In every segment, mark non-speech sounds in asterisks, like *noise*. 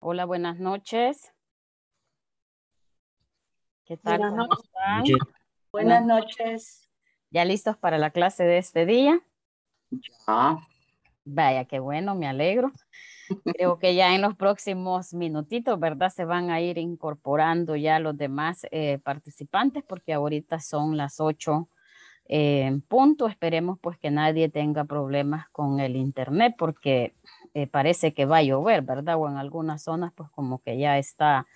Hola, buenas noches. ¿Qué tal? Buenas noches. ¿Ya listos para la clase de este día? Ya. Vaya, qué bueno, me alegro. Creo que ya en los próximos minutitos, ¿verdad? Se van a ir incorporando ya los demás eh, participantes porque ahorita son las 8 eh, en punto. Esperemos pues que nadie tenga problemas con el internet porque eh, parece que va a llover, ¿verdad? O en algunas zonas pues como que ya está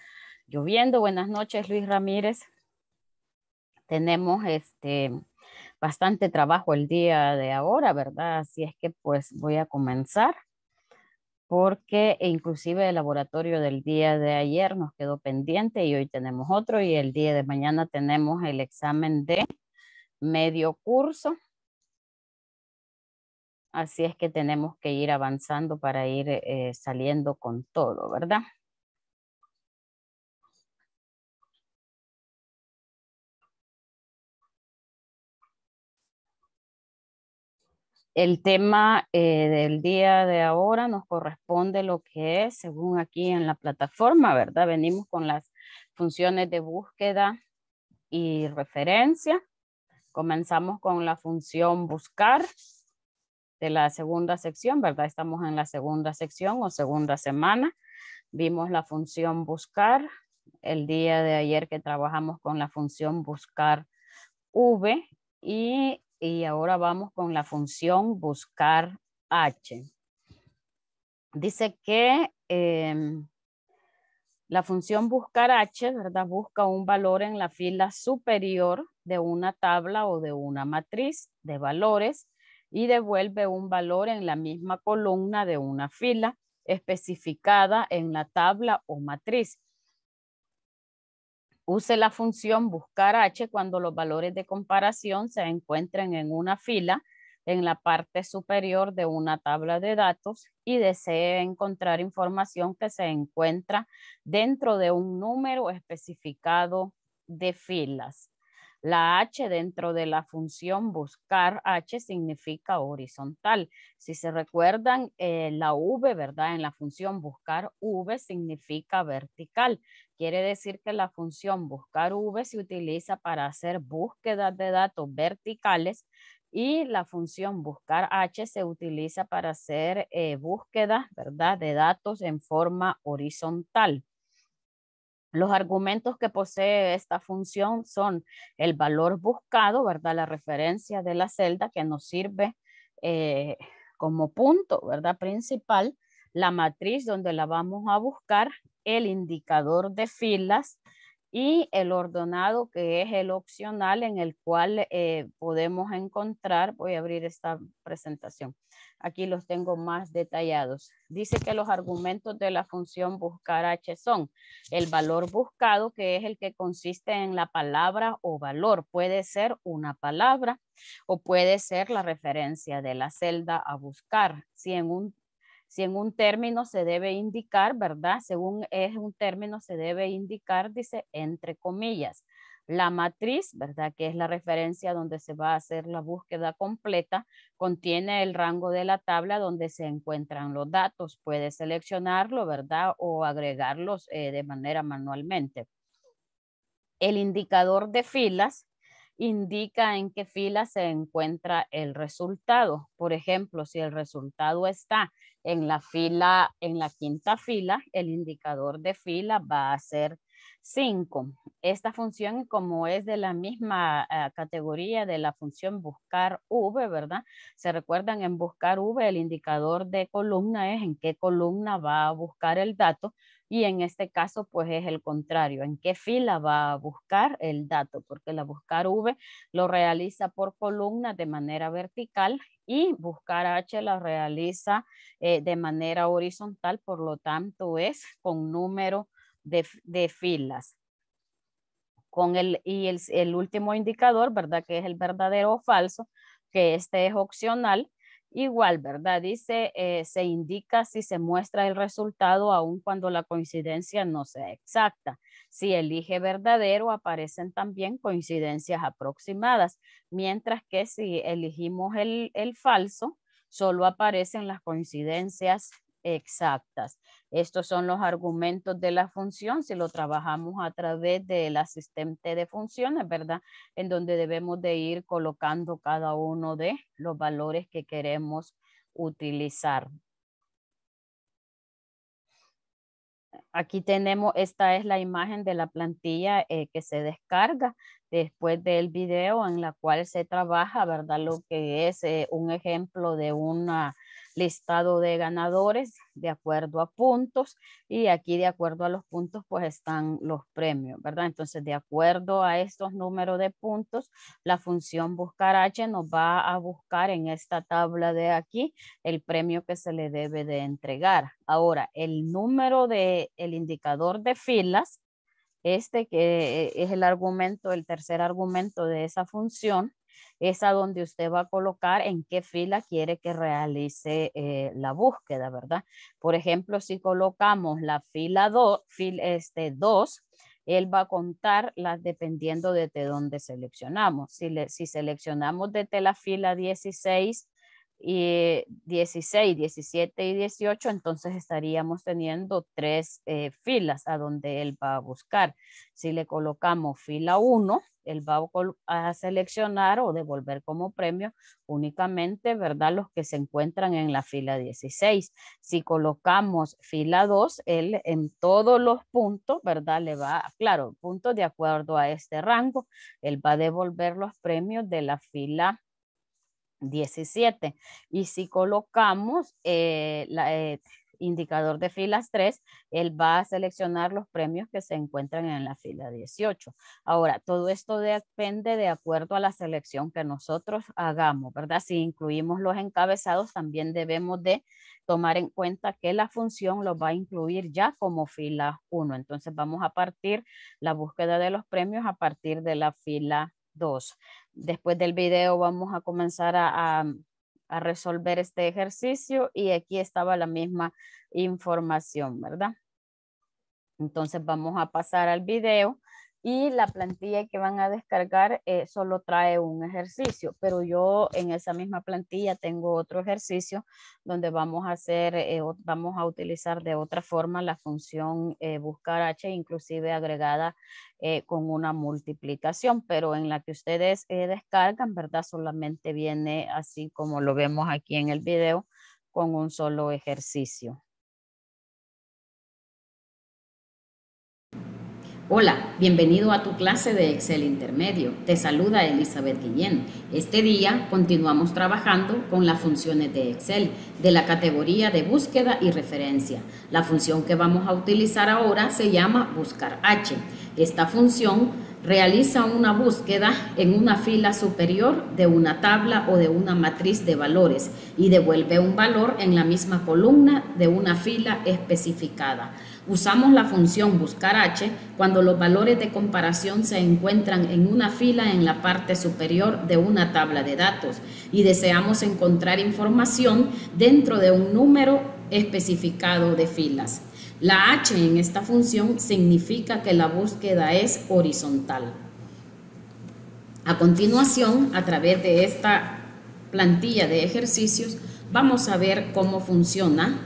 lloviendo. Buenas noches, Luis Ramírez. Tenemos este bastante trabajo el día de ahora, ¿verdad? Así es que pues voy a comenzar porque inclusive el laboratorio del día de ayer nos quedó pendiente y hoy tenemos otro y el día de mañana tenemos el examen de medio curso Así es que tenemos que ir avanzando para ir eh, saliendo con todo, ¿verdad? El tema eh, del día de ahora nos corresponde lo que es, según aquí en la plataforma, ¿verdad? Venimos con las funciones de búsqueda y referencia. Comenzamos con la función Buscar de la segunda sección, ¿verdad? Estamos en la segunda sección o segunda semana. Vimos la función buscar el día de ayer que trabajamos con la función buscar V y, ahora vamos con la función buscar H. Dice que em, la función buscar H, ¿verdad? Busca un valor en la fila superior de una tabla o de una matriz de valores y devuelve un valor en la misma columna de una fila especificada en la tabla o matriz. Use la función buscar h cuando los valores de comparación se encuentren en una fila en la parte superior de una tabla de datos y desee encontrar información que se encuentra dentro de un número especificado de filas. La H dentro de la función buscar H significa horizontal. Si se recuerdan, eh, la V, ¿verdad? En la función buscar V significa vertical. Quiere decir que la función buscar V se utiliza para hacer búsquedas de datos verticales y la función buscar H se utiliza para hacer eh, búsquedas, ¿verdad? De datos en forma horizontal. Los argumentos que posee esta función son el valor buscado, ¿verdad? La referencia de la celda que nos sirve eh, como punto, ¿verdad? Principal, la matriz donde la vamos a buscar, el indicador de filas y el ordenado que es el opcional en el cual eh, podemos encontrar, voy a abrir esta presentación Aquí los tengo más detallados. Dice que los argumentos de la función buscar h son el valor buscado, que es el que consiste en la palabra o valor. Puede ser una palabra o puede ser la referencia de la celda a buscar. Si en un si en un término se debe indicar, ¿verdad? Según es un término, se debe indicar, dice, entre comillas. La matriz, ¿verdad? Que es la referencia donde se va a hacer la búsqueda completa, contiene el rango de la tabla donde se encuentran los datos. Puede seleccionarlo, ¿verdad? O agregarlos eh, de manera manualmente. El indicador de filas indica en qué fila se encuentra el resultado. Por ejemplo, si el resultado está en la fila, en la quinta fila, el indicador de fila va a ser Cinco, esta función como es de la misma ah, categoría de la función buscar V, ¿verdad? Se recuerdan en buscar V el indicador de columna es en qué columna va a buscar el dato y en este caso pues es el contrario, en qué fila va a buscar el dato, porque la buscar V lo realiza por columna de manera vertical y buscar H la realiza eh, de manera horizontal, por lo tanto es con número de, filas. Con el, y el, el, último indicador, ¿verdad? Que es el verdadero o falso, que este es opcional. Igual, ¿verdad? Dice, eh, se indica si se muestra el resultado aun cuando la coincidencia no sea exacta. Si elige verdadero, aparecen también coincidencias aproximadas, mientras que si elegimos el, el falso, solo aparecen las coincidencias exactas. Estos son los argumentos de la función, si lo trabajamos a través del asistente de funciones, ¿verdad? En donde debemos de ir colocando cada uno de los valores que queremos utilizar. Aquí tenemos, esta es la imagen de la plantilla eh, que se descarga después del video en la cual se trabaja, ¿verdad? Lo que es eh, un ejemplo de una listado de ganadores de acuerdo a puntos y aquí de acuerdo a los puntos pues están los premios, ¿verdad? Entonces de acuerdo a estos números de puntos, la función buscar H nos va a buscar en esta tabla de aquí el premio que se le debe de entregar. Ahora, el número de el indicador de filas, este que eh, es el argumento, el tercer argumento de esa función, es a donde usted va a colocar en qué fila quiere que realice eh, la búsqueda, ¿verdad? Por ejemplo, si colocamos la fila 2, fil, este, 2, él va a contar las dependiendo de, de dónde seleccionamos. Si, seleccionamos desde la fila 16, y 16, 17 y 18, entonces estaríamos teniendo tres eh, filas a donde él va a buscar. Si le colocamos fila 1, él va a seleccionar o devolver como premio únicamente, ¿verdad? Los que se encuentran en la fila 16. Si colocamos fila 2, él en todos los puntos, ¿verdad? Le va, claro, puntos de acuerdo a este rango, él va a devolver los premios de la fila 17. Y si colocamos eh, la, eh, indicador de filas 3, él va a seleccionar los premios que se encuentran en la fila 18. Ahora, todo esto depende de acuerdo a la selección que nosotros hagamos, ¿verdad? Si incluimos los encabezados, también debemos de tomar en cuenta que la función los va a incluir ya como fila 1. Entonces vamos a partir la búsqueda de los premios a partir de la fila 2. Después del video vamos a comenzar a, a a resolver este ejercicio y aquí estaba la misma información, ¿verdad? Entonces vamos a pasar al video y la plantilla que van a descargar eh, solo trae un ejercicio, pero yo en esa misma plantilla tengo otro ejercicio donde vamos a hacer, eh, vamos a utilizar de otra forma la función eh, buscar H, inclusive agregada con una multiplicación, pero en la que ustedes descargan, ¿verdad? Solamente viene así como lo vemos aquí en el video con un solo ejercicio. Hola, bienvenido a tu clase de Excel Intermedio. Te saluda Elizabeth Guillén. Este día continuamos trabajando con las funciones de Excel de la categoría de búsqueda y referencia. La función que vamos a utilizar ahora se llama buscar H. Esta función realiza una búsqueda en una fila superior de una tabla o de una matriz de valores y devuelve un valor en la misma columna de una fila especificada. Usamos la función buscar h cuando los valores de comparación se encuentran en una fila en la parte superior de una tabla de datos y deseamos encontrar información dentro de un número especificado de filas. La h en esta función significa que la búsqueda es horizontal. A continuación, a través de esta plantilla de ejercicios, vamos a ver cómo funciona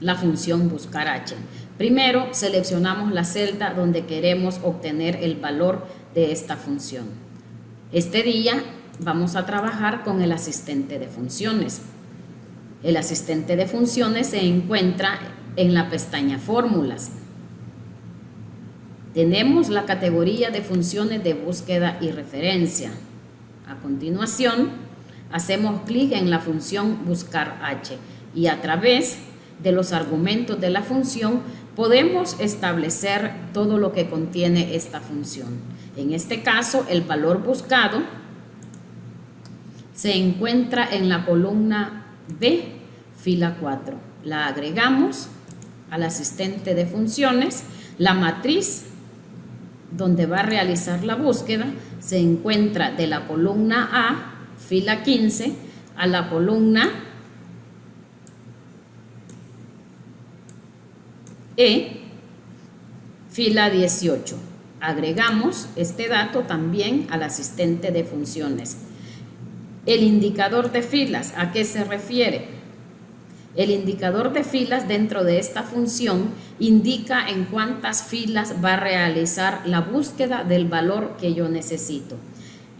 la función buscar h. Primero, seleccionamos la celda donde queremos obtener el valor de esta función. Este día vamos a trabajar con el asistente de funciones. El asistente de funciones se encuentra en la pestaña Fórmulas. Tenemos la categoría de funciones de búsqueda y referencia. A continuación, hacemos clic en la función Buscar H y a través de los argumentos de la función podemos establecer todo lo que contiene esta función. En este caso, el valor buscado se encuentra en la columna B, fila 4. La agregamos al asistente de funciones. La matriz donde va a realizar la búsqueda se encuentra de la columna A, fila 15, a la columna E, fila 18. Agregamos este dato también al asistente de funciones. El indicador de filas, ¿a qué se refiere? El indicador de filas dentro de esta función indica en cuántas filas va a realizar la búsqueda del valor que yo necesito.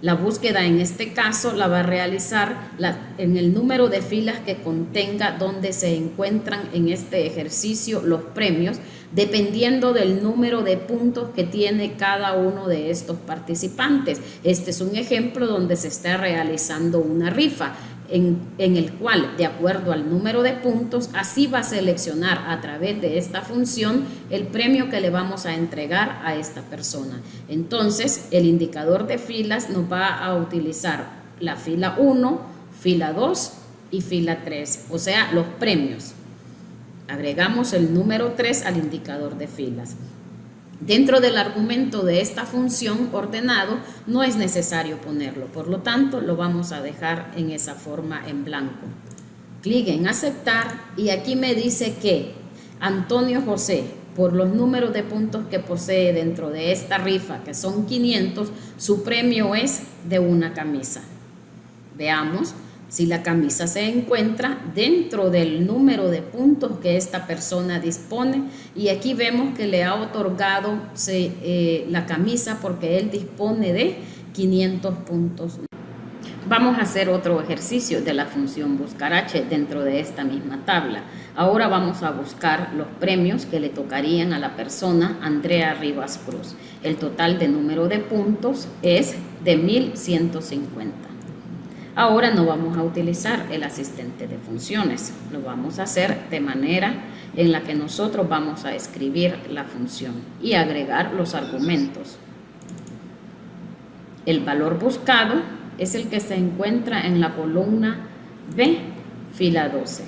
La búsqueda en este caso la va a realizar en el número de filas que contenga donde se encuentran en este ejercicio los premios, dependiendo del número de puntos que tiene cada uno de estos participantes. Este es un ejemplo donde se está realizando una rifa en, el cual, de acuerdo al número de puntos, así va a seleccionar a través de esta función el premio que le vamos a entregar a esta persona. Entonces, el indicador de filas nos va a utilizar la fila 1, fila 2 y fila 3, o sea, los premios. Agregamos el número 3 al indicador de filas. Dentro del argumento de esta función ordenado no es necesario ponerlo, por lo tanto lo vamos a dejar en esa forma en blanco. Clic en aceptar y aquí me dice que Antonio José, por los números de puntos que posee dentro de esta rifa, que son 500, su premio es de una camisa. Veamos. Si la camisa se encuentra dentro del número de puntos que esta persona dispone, y aquí vemos que le ha otorgado se, eh, la camisa porque él dispone de 500 puntos. Vamos a hacer otro ejercicio de la función buscar H dentro de esta misma tabla. Ahora vamos a buscar los premios que le tocarían a la persona Andrea Rivas Cruz. El total de número de puntos es de 1150. Ahora no vamos a utilizar el asistente de funciones, lo vamos a hacer de manera en la que nosotros vamos a escribir la función y agregar los argumentos. El valor buscado es el que se encuentra en la columna B, fila 12,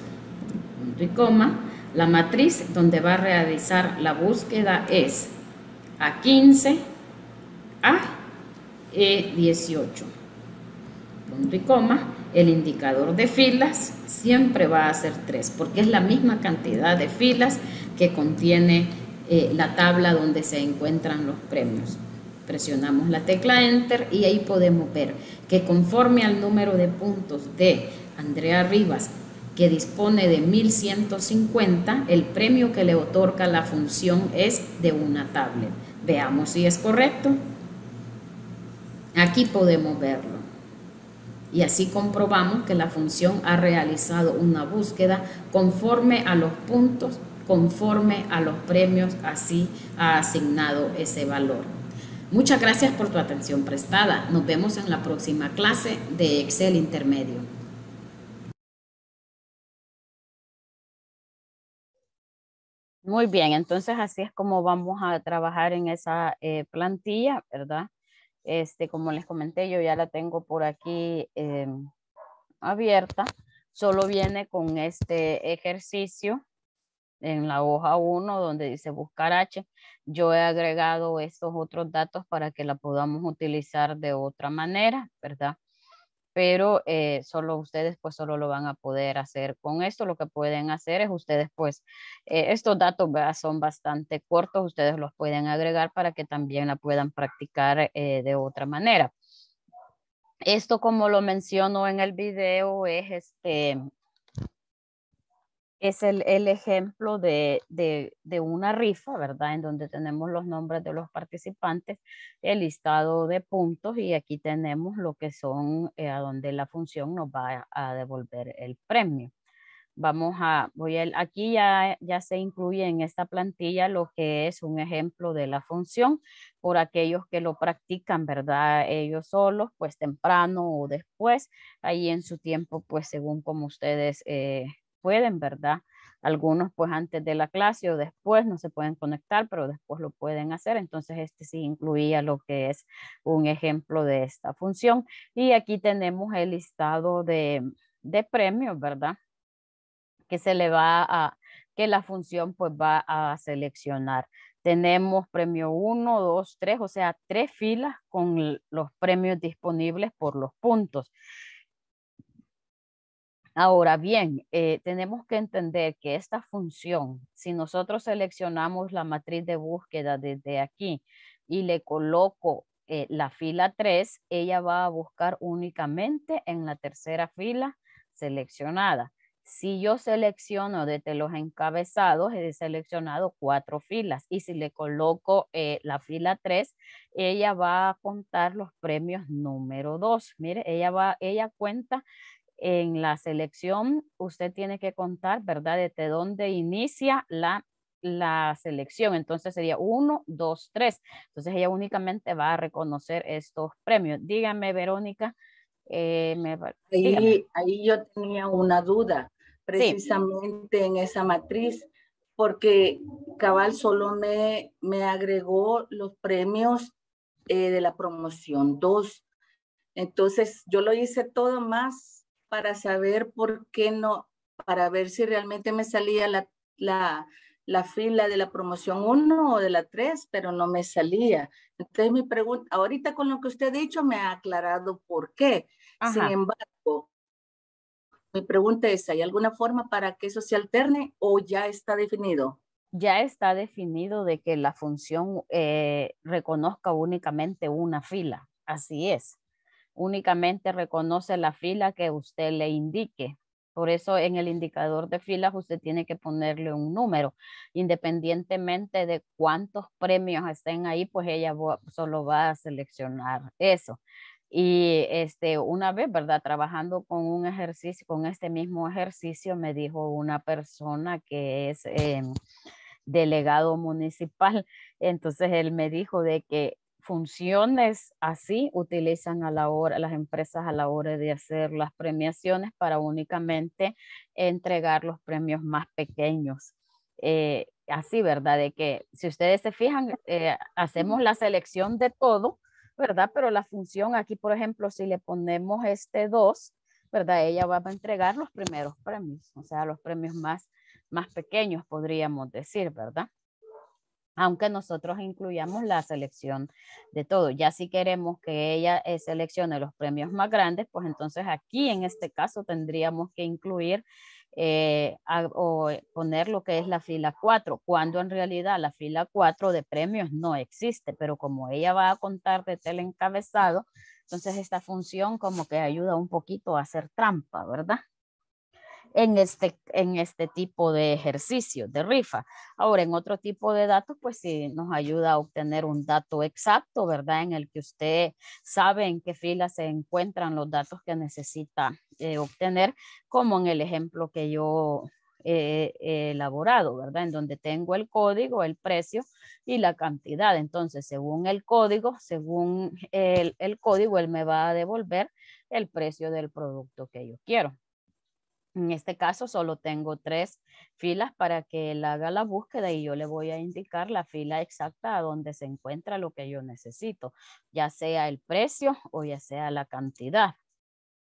punto y coma. La matriz donde va a realizar la búsqueda es A15, A, E18 punto y coma, el indicador de filas siempre va a ser 3, porque es la misma cantidad de filas que contiene eh, la tabla donde se encuentran los premios. Presionamos la tecla Enter y ahí podemos ver que conforme al número de puntos de Andrea Rivas, que dispone de 1150, el premio que le otorga la función es de una tablet. Veamos si es correcto. Aquí podemos verlo y así comprobamos que la función ha realizado una búsqueda conforme a los puntos, conforme a los premios, así ha asignado ese valor. Muchas gracias por tu atención prestada. Nos vemos en la próxima clase de Excel Intermedio. Muy bien, entonces así es como vamos a trabajar en esa eh, plantilla, ¿verdad? Este, como les comenté, yo ya la tengo por aquí em, abierta. Solo viene con este ejercicio en la hoja 1 donde dice buscar H. Yo he agregado estos otros datos para que la podamos utilizar de otra manera, ¿verdad? pero eh, solo ustedes pues solo lo van a poder hacer. Con esto lo que pueden hacer es ustedes pues eh, estos datos son bastante cortos, ustedes los pueden agregar para que también la puedan practicar eh, de otra manera. Esto como lo menciono en el video es este, es el, ejemplo de, una rifa, ¿verdad? En donde tenemos los nombres de los participantes, el listado de puntos y aquí tenemos lo que son, eh, a donde la función nos va a, devolver el premio. Vamos a, voy aquí ya, ya se incluye en esta plantilla lo que es un ejemplo de la función por aquellos que lo practican, ¿verdad? Ellos solos, pues temprano o después, ahí en su tiempo, pues según como ustedes eh, pueden, ¿verdad? Algunos pues antes de la clase o después no se pueden conectar, pero después lo pueden hacer. Entonces este sí incluía lo que es un ejemplo de esta función. Y aquí tenemos el listado de, de premios, ¿verdad? Que se le va a, que la función pues va a seleccionar. Tenemos premio 1, 2, 3, o sea, tres filas con los premios disponibles por los puntos. Ahora bien, eh, tenemos que entender que esta función, si nosotros seleccionamos la matriz de búsqueda desde aquí y le coloco eh, la fila 3, ella va a buscar únicamente en la tercera fila seleccionada. Si yo selecciono desde los encabezados, he seleccionado cuatro filas y si le coloco eh, la fila 3, ella va a contar los premios número 2. Mire, ella, va, ella cuenta en la selección usted tiene que contar, ¿verdad? Desde dónde inicia la, la selección. Entonces sería uno, dos, tres. Entonces ella únicamente va a reconocer estos premios. Dígame, Verónica. Eh, ahí, yo tenía una duda, precisamente en esa matriz, porque Cabal solo me, agregó los premios eh, de la promoción dos. Entonces yo lo hice todo más para saber por qué no, para ver si realmente me salía la, la, la fila de la promoción 1 o de la 3, pero no me salía. Entonces mi pregunta, ahorita con lo que usted ha dicho me ha aclarado por qué. Sin embargo, mi pregunta es, ¿hay alguna forma para que eso se alterne o ya está definido? Ya está definido de que la función eh, reconozca únicamente una fila, así es únicamente reconoce la fila que usted le indique. Por eso en el indicador de filas usted tiene que ponerle un número. Independientemente de cuántos premios estén ahí, pues ella solo va a seleccionar eso. Y este, una vez, ¿verdad? Trabajando con un ejercicio, con este mismo ejercicio, me dijo una persona que es em, delegado municipal. Entonces él me dijo de que funciones así utilizan a la hora, las empresas a la hora de hacer las premiaciones para únicamente entregar los premios más pequeños. Eh, así, ¿verdad? De que si ustedes se fijan, eh, hacemos la selección de todo, ¿verdad? Pero la función aquí, por ejemplo, si le ponemos este 2, ¿verdad? Ella va a entregar los primeros premios, o sea, los premios más, más pequeños, podríamos decir, ¿verdad? aunque nosotros incluyamos la selección de todo. Ya si queremos que ella eh, seleccione los premios más grandes, pues entonces aquí en este caso tendríamos que incluir eh, o eh, poner lo que es la fila 4, cuando en realidad la fila 4 de premios no existe, pero como ella va a contar de el encabezado, entonces esta función como que ayuda un poquito a hacer trampa, ¿verdad? en este, en este tipo de ejercicio, de rifa. Ahora, en otro tipo de datos, pues sí nos ayuda a obtener un dato exacto, ¿verdad? En el que usted sabe en qué fila se encuentran los datos que necesita eh, obtener, como en el ejemplo que yo he elaborado, ¿verdad? En donde tengo el código, el precio y la cantidad. Entonces, según el código, según el, el código, él me va a devolver el precio del producto que yo quiero. En este caso solo tengo tres filas para que él haga la búsqueda y yo le voy a indicar la fila exacta a donde se encuentra lo que yo necesito, ya sea el precio o ya sea la cantidad.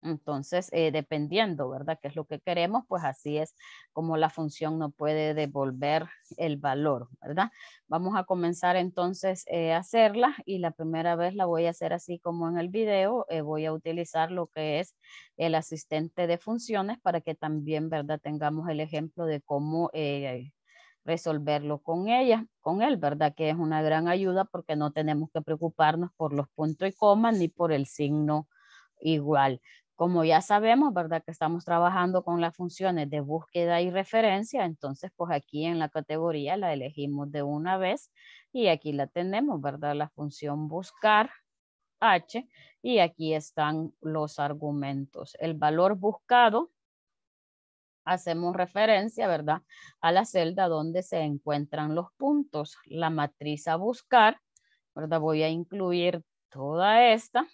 Entonces, eh, dependiendo, ¿verdad? ¿Qué es lo que queremos? Pues así es como la función no puede devolver el valor, ¿verdad? Vamos a comenzar entonces eh, a hacerla y la primera vez la voy a hacer así como en el video. Eh, voy a utilizar lo que es el asistente de funciones para que también, ¿verdad? Tengamos el ejemplo de cómo resolverlo con ella, con él, ¿verdad? Que es una gran ayuda porque no tenemos que preocuparnos por los puntos y comas ni por el signo igual. Como ya sabemos, ¿verdad? Que estamos trabajando con las funciones de búsqueda y referencia, entonces pues aquí en la categoría la elegimos de una vez y aquí la tenemos, ¿verdad? La función buscar H y aquí están los argumentos. El valor buscado hacemos referencia, ¿verdad? A la celda donde se encuentran los puntos. La matriz a buscar, ¿verdad? Voy a incluir toda esta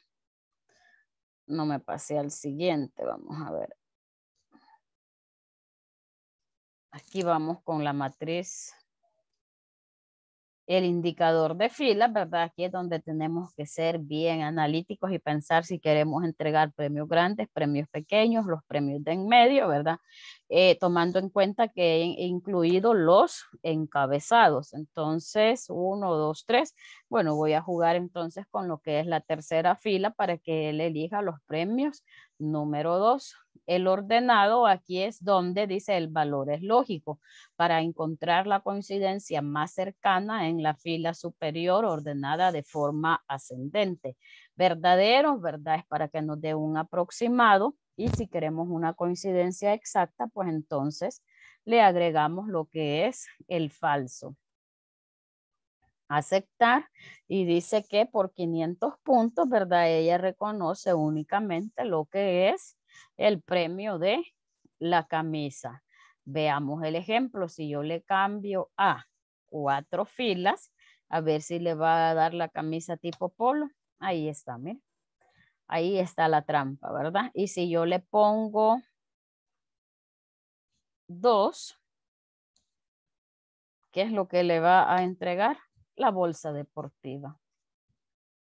no me pasé al siguiente. Vamos a ver. Aquí vamos con la matriz. El indicador de fila, ¿verdad? Aquí es donde tenemos que ser bien analíticos y pensar si queremos entregar premios grandes, premios pequeños, los premios de en medio, ¿verdad? Eh, tomando en cuenta que he incluido los encabezados. Entonces, uno, dos, tres, bueno, voy a jugar entonces con lo que es la tercera fila para que él elija los premios. Número dos, el ordenado aquí es donde dice el valor es lógico. Para encontrar la coincidencia más cercana en la fila superior ordenada de forma ascendente. Verdadero, ¿verdad? Es para que nos dé un aproximado. Y si queremos una coincidencia exacta, pues entonces le agregamos lo que es el falso aceptar y dice que por 500 puntos, ¿verdad? Ella reconoce únicamente lo que es el premio de la camisa. Veamos el ejemplo, si yo le cambio a cuatro filas, a ver si le va a dar la camisa tipo polo. Ahí está, mira. Ahí está la trampa, ¿verdad? Y si yo le pongo dos, ¿qué es lo que le va a entregar? la bolsa deportiva.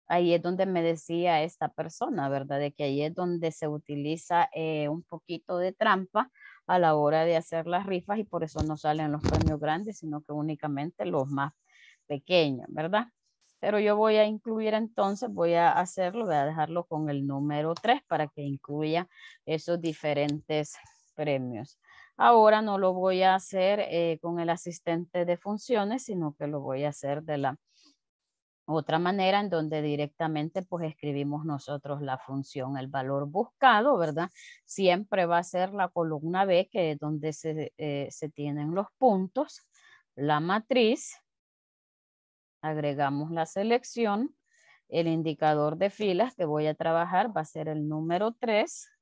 Ahí es donde me decía esta persona, ¿verdad? De que ahí es donde se utiliza eh, un poquito de trampa a la hora de hacer las rifas y por eso no salen los premios grandes, sino que únicamente los más pequeños, ¿verdad? Pero yo voy a incluir entonces, voy a hacerlo, voy a dejarlo con el número 3 para que incluya esos diferentes premios. Ahora no lo voy a hacer eh, con el asistente de funciones, sino que lo voy a hacer de la otra manera en donde directamente pues escribimos nosotros la función, el valor buscado, ¿verdad? Siempre va a ser la columna B, que es donde se, eh, se tienen los puntos, la matriz, agregamos la selección, el indicador de filas que voy a trabajar va a ser el número 3,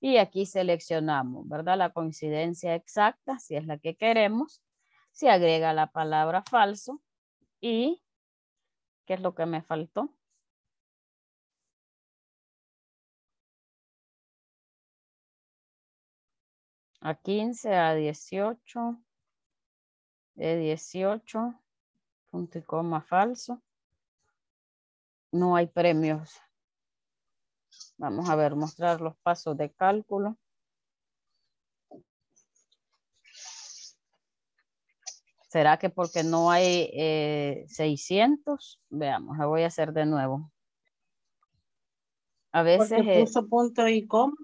y aquí seleccionamos, ¿verdad? La coincidencia exacta, si es la que queremos. Se agrega la palabra falso y, ¿qué es lo que me faltó? A 15, a 18, de 18, punto y coma falso. No hay premios Vamos a ver, mostrar los pasos de cálculo. ¿Será que porque no hay 600? Eh, Veamos, lo voy a hacer de nuevo. A veces... puso punto y coma.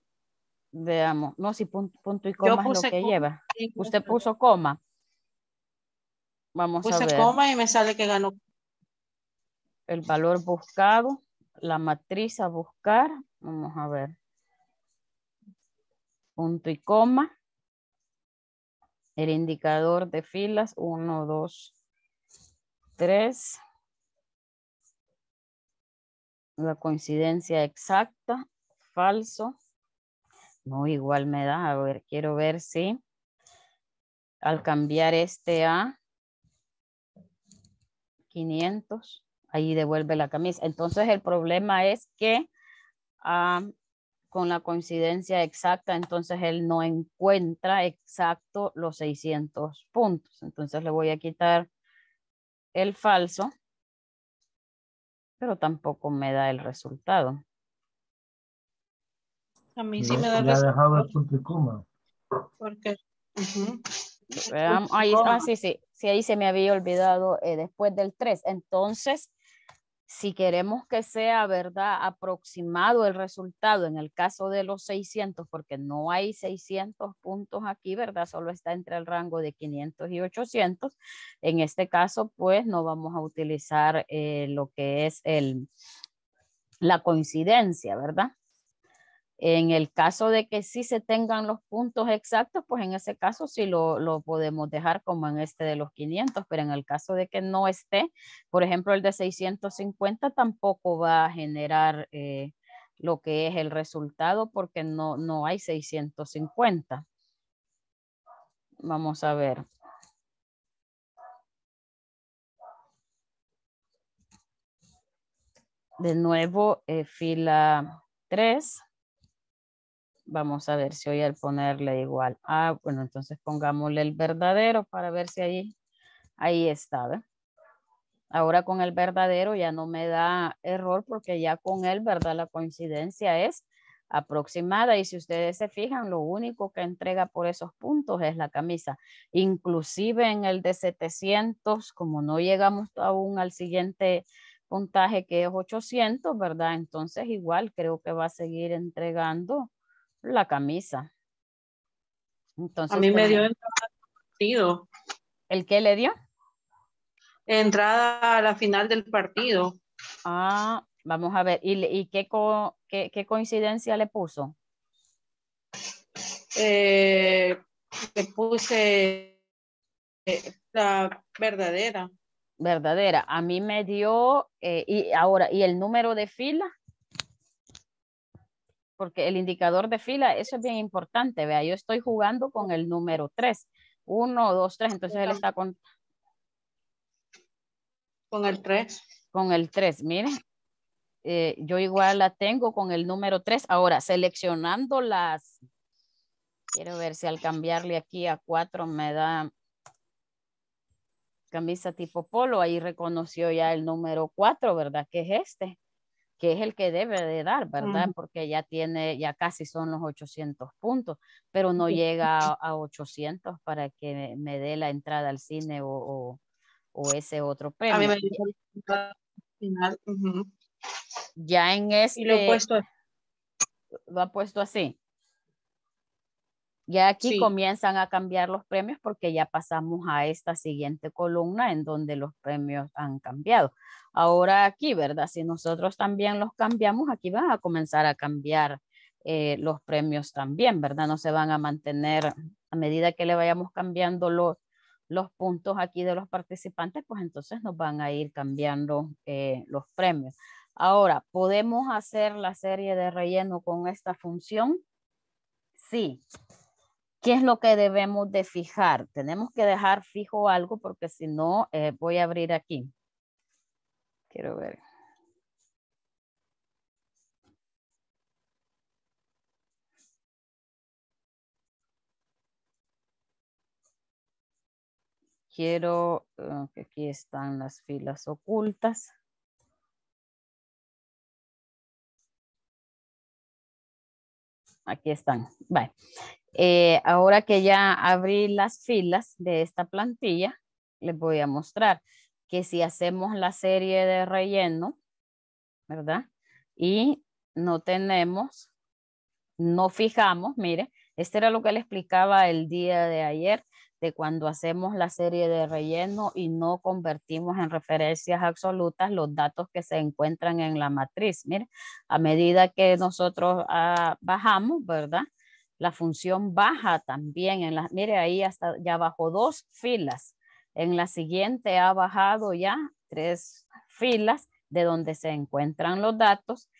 Veamos, no, si punto, y coma es lo que lleva. Usted puso coma. Vamos a ver. Puse coma y me sale que ganó. El valor buscado la matriz a buscar. Vamos a ver. Punto y coma. El indicador de filas. 1, 2, 3. La coincidencia exacta. Falso. No, igual me da. A ver, quiero ver si al cambiar este a 500 Ahí devuelve la camisa. Entonces el problema es que ah, con la coincidencia exacta, entonces él no encuentra exacto los 600 puntos. Entonces le voy a quitar el falso, pero tampoco me da el resultado. A mí sí me da el resultado. ¿Por qué? ahí, está. Ah, sí, sí, sí, ahí se me había olvidado eh, después del 3. Entonces, si queremos que sea, ¿verdad?, aproximado el resultado en el caso de los 600, porque no hay 600 puntos aquí, ¿verdad?, solo está entre el rango de 500 y 800. En este caso, pues, no vamos a utilizar eh, lo que es el, la coincidencia, ¿verdad? En el caso de que sí se tengan los puntos exactos, pues en ese caso sí lo, podemos dejar como en este de los 500, pero en el caso de que no esté, por ejemplo, el de 650 tampoco va a generar eh, lo que es el resultado porque no, no hay 650. Vamos a ver. De nuevo, eh, fila 3 vamos a ver si hoy al ponerle igual ah, bueno, entonces pongámosle el verdadero para ver si ahí, ahí está, Ahora con el verdadero ya no me da error porque ya con él, ¿verdad? La coincidencia es aproximada y si ustedes se fijan, lo único que entrega por esos puntos es la camisa. Inclusive en el de 700, como no llegamos aún al siguiente puntaje que es 800, ¿verdad? Entonces igual creo que va a seguir entregando la camisa. Entonces, a mí me dio entrada partido. ¿El qué le dio? Entrada a la final del partido. Ah, vamos a ver. ¿Y, y qué, coincidencia le puso? Eh, le puse eh, la verdadera. Verdadera. A mí me dio, eh, y ahora, ¿y el número de fila? porque el indicador de fila, eso es bien importante, vea, yo estoy jugando con el número 3, 1, 2, 3, entonces él está con... Con el 3. Con el 3, mire, eh, yo igual la tengo con el número 3, ahora seleccionando las... Quiero ver si al cambiarle aquí a 4 me da camisa tipo polo, ahí reconoció ya el número 4, ¿verdad? Que es este que es el que debe de dar, ¿verdad? Porque ya tiene, ya casi son los 800 puntos, pero no llega a, 800 para que me dé la entrada al cine o, ese otro premio. A mí me Ya en este... Y lo este puesto. Lo ha puesto así. Ya aquí comienzan a cambiar los premios porque ya pasamos a esta siguiente columna en donde los premios han cambiado. Ahora aquí, ¿verdad? Si nosotros también los cambiamos, aquí van a comenzar a cambiar eh, los premios también, ¿verdad? No se van a mantener a medida que le vayamos cambiando los, los puntos aquí de los participantes, pues entonces nos van a ir cambiando eh, los premios. Ahora, ¿podemos hacer la serie de relleno con esta función? Sí, ¿qué es lo que debemos de fijar? Tenemos que dejar fijo algo porque si no, eh, voy a abrir aquí. Quiero ver. Quiero eh, que aquí están las filas ocultas. Aquí están. Bye. Eh, ahora que ya abrí las filas de esta plantilla, les voy a mostrar que si hacemos la serie de relleno, ¿verdad? Y no tenemos, no fijamos, mire, este era lo que le explicaba el día de ayer, de cuando hacemos la serie de relleno y no convertimos en referencias absolutas los datos que se encuentran en la matriz. Mire, a medida que nosotros ah, bajamos, ¿verdad? la función baja también. En la, mire, ahí hasta ya bajó dos filas. En la siguiente ha bajado ya tres filas de donde se encuentran los datos.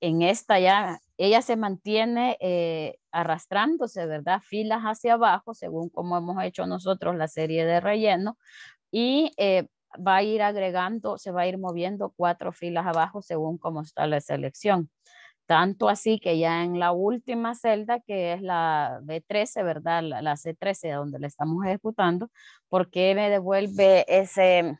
En esta ya, ella se mantiene eh, arrastrándose, ¿verdad? Filas hacia abajo, según como hemos hecho nosotros la serie de relleno. Y eh, va a ir agregando, se va a ir moviendo cuatro filas abajo según como está la selección. Tanto así que ya en la última celda, que es la B13, ¿verdad? La, C13, donde le estamos ejecutando, ¿por qué me devuelve ese,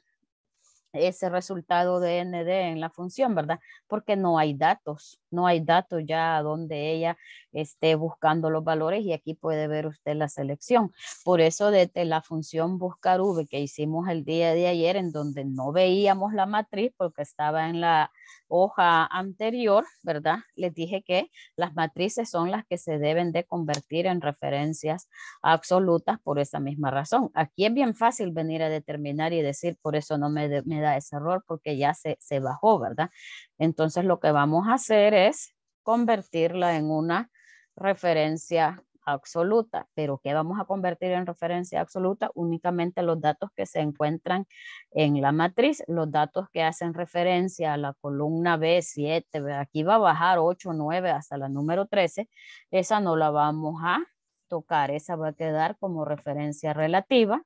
ese resultado de ND en la función, ¿verdad? Porque no hay datos, no hay datos ya donde ella esté buscando los valores y aquí puede ver usted la selección. Por eso desde la función buscar V que hicimos el día de ayer en donde no veíamos la matriz porque estaba en la hoja anterior, ¿verdad? Les dije que las matrices son las que se deben de convertir en referencias absolutas por esa misma razón. Aquí es bien fácil venir a determinar y decir, por eso no me da ese error porque ya se, se bajó, ¿verdad? Entonces lo que vamos a hacer es convertirla en una referencia absoluta. ¿Pero qué vamos a convertir en referencia absoluta? Únicamente los datos que se encuentran en la matriz, los datos que hacen referencia a la columna B7, aquí va a bajar 8, 9 hasta la número 13, esa no la vamos a tocar, esa va a quedar como referencia relativa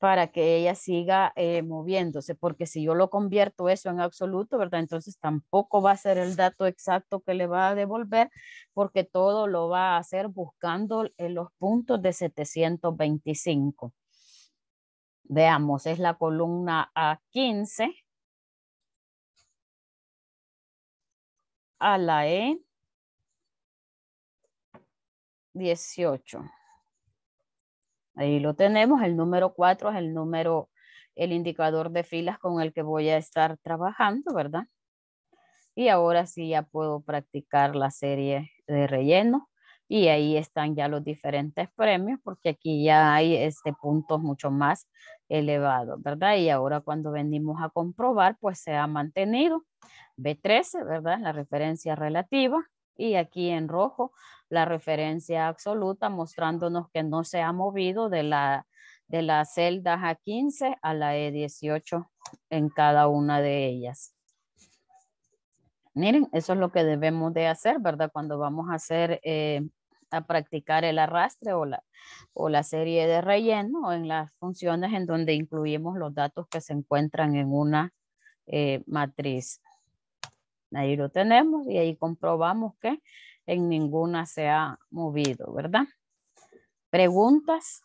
para que ella siga eh, moviéndose, porque si yo lo convierto eso en absoluto, ¿verdad? Entonces tampoco va a ser el dato exacto que le va a devolver, porque todo lo va a hacer buscando en eh, los puntos de 725. Veamos, es la columna A15, a la E18. Ahí lo tenemos. El número 4 es el número, el indicador de filas con el que voy a estar trabajando, ¿verdad? Y ahora sí ya puedo practicar la serie de relleno. Y ahí están ya los diferentes premios, porque aquí ya hay este punto mucho más elevado, ¿verdad? Y ahora cuando venimos a comprobar, pues se ha mantenido B13, ¿verdad? La referencia relativa. Y aquí en rojo la referencia absoluta, mostrándonos que no se ha movido de, la, de las celdas A15 a la E18 en cada una de ellas. Miren, eso es lo que debemos de hacer, ¿verdad? Cuando vamos a hacer, eh, a practicar el arrastre o la, o la serie de relleno en las funciones en donde incluimos los datos que se encuentran en una eh, matriz. Ahí lo tenemos y ahí comprobamos que en ninguna se ha movido, ¿verdad? Preguntas,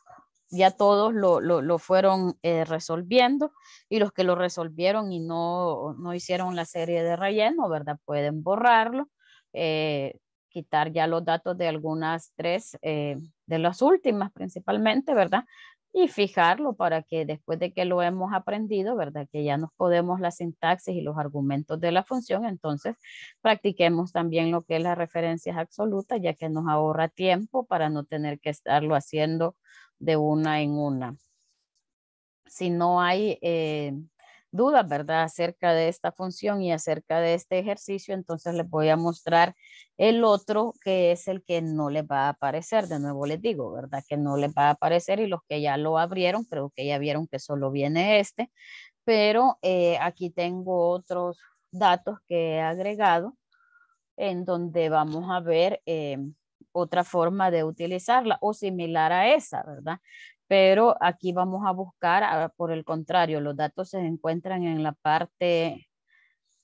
ya todos lo, fueron eh, resolviendo y los que lo resolvieron y no, no, hicieron la serie de relleno, ¿verdad? Pueden borrarlo, eh, quitar ya los datos de algunas tres, eh, de las últimas principalmente, ¿verdad? y fijarlo para que después de que lo hemos aprendido, ¿verdad? Que ya nos podemos la sintaxis y los argumentos de la función, entonces practiquemos también lo que es las referencias absolutas, ya que nos ahorra tiempo para no tener que estarlo haciendo de una en una. Si no hay... Eh, dudas, ¿verdad? Acerca de esta función y acerca de este ejercicio, entonces les voy a mostrar el otro que es el que no les va a aparecer. De nuevo les digo, ¿verdad? Que no les va a aparecer y los que ya lo abrieron, creo que ya vieron que solo viene este, pero eh, aquí tengo otros datos que he agregado en donde vamos a ver eh, otra forma de utilizarla o similar a esa, ¿verdad? pero aquí vamos a buscar, por el contrario, los datos se encuentran en la parte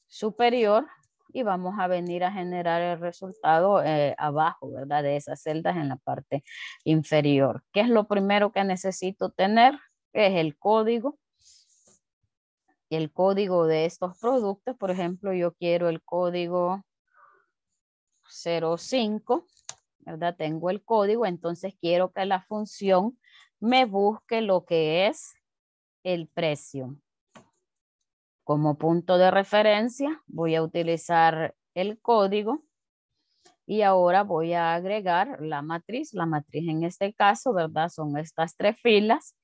superior y vamos a venir a generar el resultado eh, abajo, ¿verdad? De esas celdas en la parte inferior. ¿Qué es lo primero que necesito tener? Es el código. El código de estos productos, por ejemplo, yo quiero el código 05, ¿verdad? Tengo el código, entonces quiero que la función me busque lo que es el precio. Como punto de referencia voy a utilizar el código y ahora voy a agregar la matriz. La matriz en este caso, ¿verdad? Son estas tres filas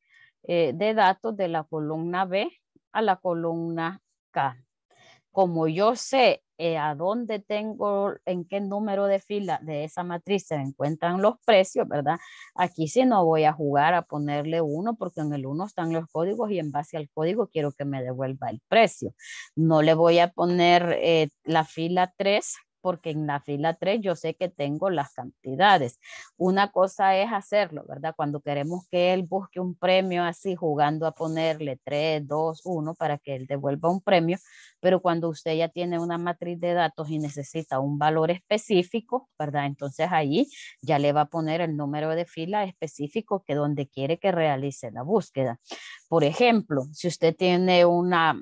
eh, de datos de la columna B a la columna K. Como yo sé eh, a dónde tengo, en qué número de fila de esa matriz se encuentran los precios, ¿verdad? Aquí sí no voy a jugar a ponerle uno porque en el uno están los códigos y en base al código quiero que me devuelva el precio. No le voy a poner eh, la fila 3 porque en la fila 3 yo sé que tengo las cantidades. Una cosa es hacerlo, ¿verdad? Cuando queremos que él busque un premio así, jugando a ponerle 3, 2, 1 para que él devuelva un premio, pero cuando usted ya tiene una matriz de datos y necesita un valor específico, ¿verdad? Entonces ahí ya le va a poner el número de fila específico que donde quiere que realice la búsqueda. Por ejemplo, si usted tiene una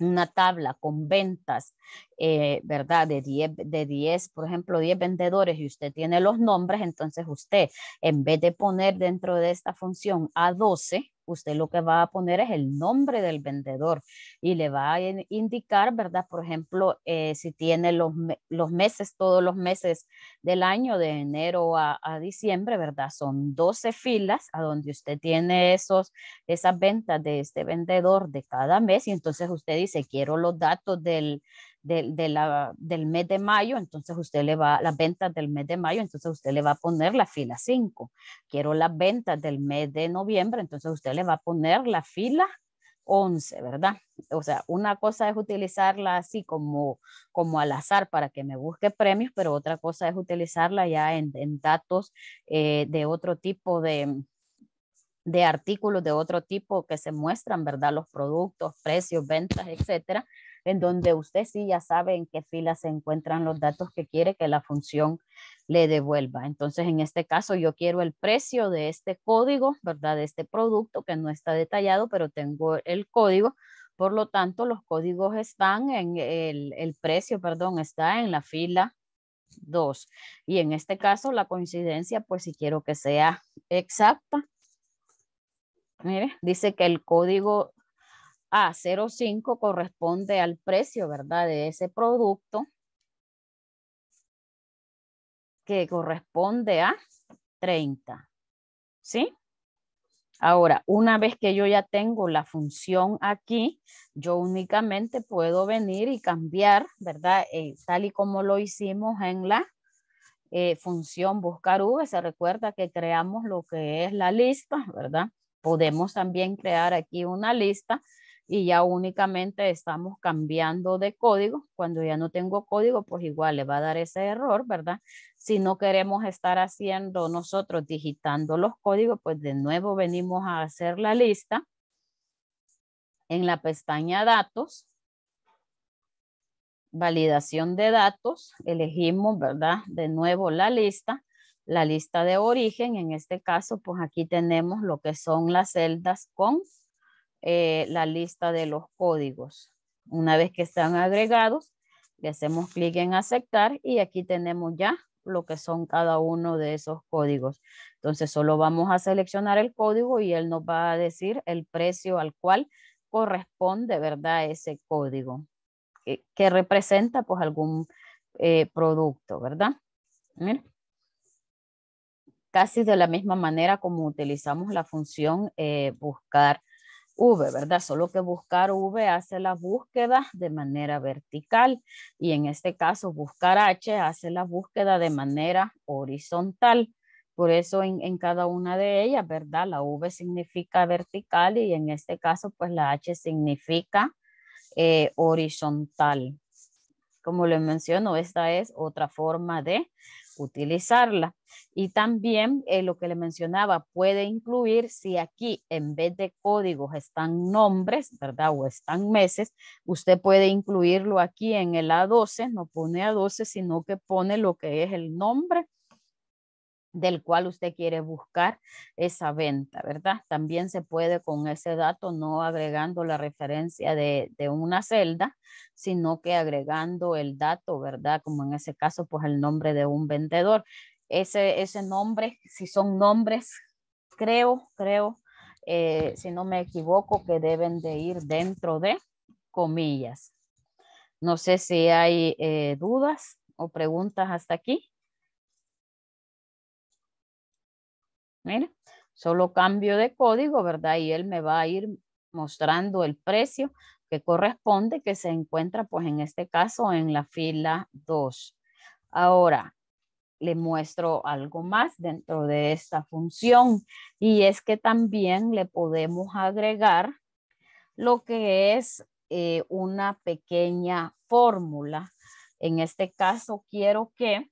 una tabla con ventas, eh, ¿verdad? De de 10, por ejemplo, 10 vendedores y usted tiene los nombres, entonces usted, en vez de poner dentro de esta función A12, usted lo que va a poner es el nombre del vendedor y le va a indicar, ¿verdad? Por ejemplo, eh, si tiene los, los, meses, todos los meses del año, de enero a, diciembre, ¿verdad? Son 12 filas a donde usted tiene esos, esas ventas de este vendedor de cada mes y entonces usted dice, quiero los datos del, del mes de mayo, entonces usted le va, las ventas del mes de mayo, entonces usted le va a poner la fila 5. Quiero las ventas del mes de noviembre, entonces usted le va a poner la fila 11, ¿verdad? O sea, una cosa es utilizarla así como, como al azar para que me busque premios, pero otra cosa es utilizarla ya en, datos eh, de otro tipo de, de artículos de otro tipo que se muestran, ¿verdad? Los productos, precios, ventas, etcétera, en donde usted sí ya sabe en qué fila se encuentran los datos que quiere que la función le devuelva. Entonces, en este caso, yo quiero el precio de este código, ¿verdad? De este producto que no está detallado, pero tengo el código. Por lo tanto, los códigos están en el, el precio, perdón, está en la fila 2. Y en este caso, la coincidencia, pues si quiero que sea exacta, mire, dice que el código A05 corresponde al precio, ¿verdad? De ese producto que corresponde a 30, ¿sí? Ahora, una vez que yo ya tengo la función aquí, yo únicamente puedo venir y cambiar, ¿verdad? Eh, tal y como lo hicimos en la eh, función buscar V, se recuerda que creamos lo que es la lista, ¿verdad? podemos también crear aquí una lista y ya únicamente estamos cambiando de código. Cuando ya no tengo código, pues igual le va a dar ese error, ¿verdad? Si no queremos estar haciendo nosotros digitando los códigos, pues de nuevo venimos a hacer la lista en la pestaña datos. Validación de datos, elegimos, ¿verdad? De nuevo la lista la lista de origen. En este caso, pues aquí tenemos lo que son las celdas con eh, la lista de los códigos. Una vez que están agregados, le hacemos clic en aceptar y aquí tenemos ya lo que son cada uno de esos códigos. Entonces solo vamos a seleccionar el código y él nos va a decir el precio al cual corresponde, ¿verdad? Ese código que, representa pues algún eh, producto, ¿verdad? Mira casi de la misma manera como utilizamos la función eh, buscar V, ¿verdad? Solo que buscar V hace la búsqueda de manera vertical y en este caso buscar H hace la búsqueda de manera horizontal. Por eso en, cada una de ellas, ¿verdad? La V significa vertical y en este caso pues la H significa eh, horizontal. Como les menciono, esta es otra forma de utilizarla. Y también eh, lo que le mencionaba, puede incluir si aquí en vez de códigos están nombres, ¿verdad? O están meses, usted puede incluirlo aquí en el A12, no pone A12, sino que pone lo que es el nombre del cual usted quiere buscar esa venta, ¿verdad? También se puede con ese dato, no agregando la referencia de, una celda, sino que agregando el dato, ¿verdad? Como en ese caso, pues el nombre de un vendedor. Ese, ese nombre, si son nombres, creo, creo, eh, si no me equivoco, que deben de ir dentro de comillas. No sé si hay eh, dudas o preguntas hasta aquí. Mira, solo cambio de código, ¿verdad? Y él me va a ir mostrando el precio que corresponde, que se encuentra, pues en este caso, en la fila 2. Ahora, le muestro algo más dentro de esta función y es que también le podemos agregar lo que es eh, una pequeña fórmula. En este caso quiero que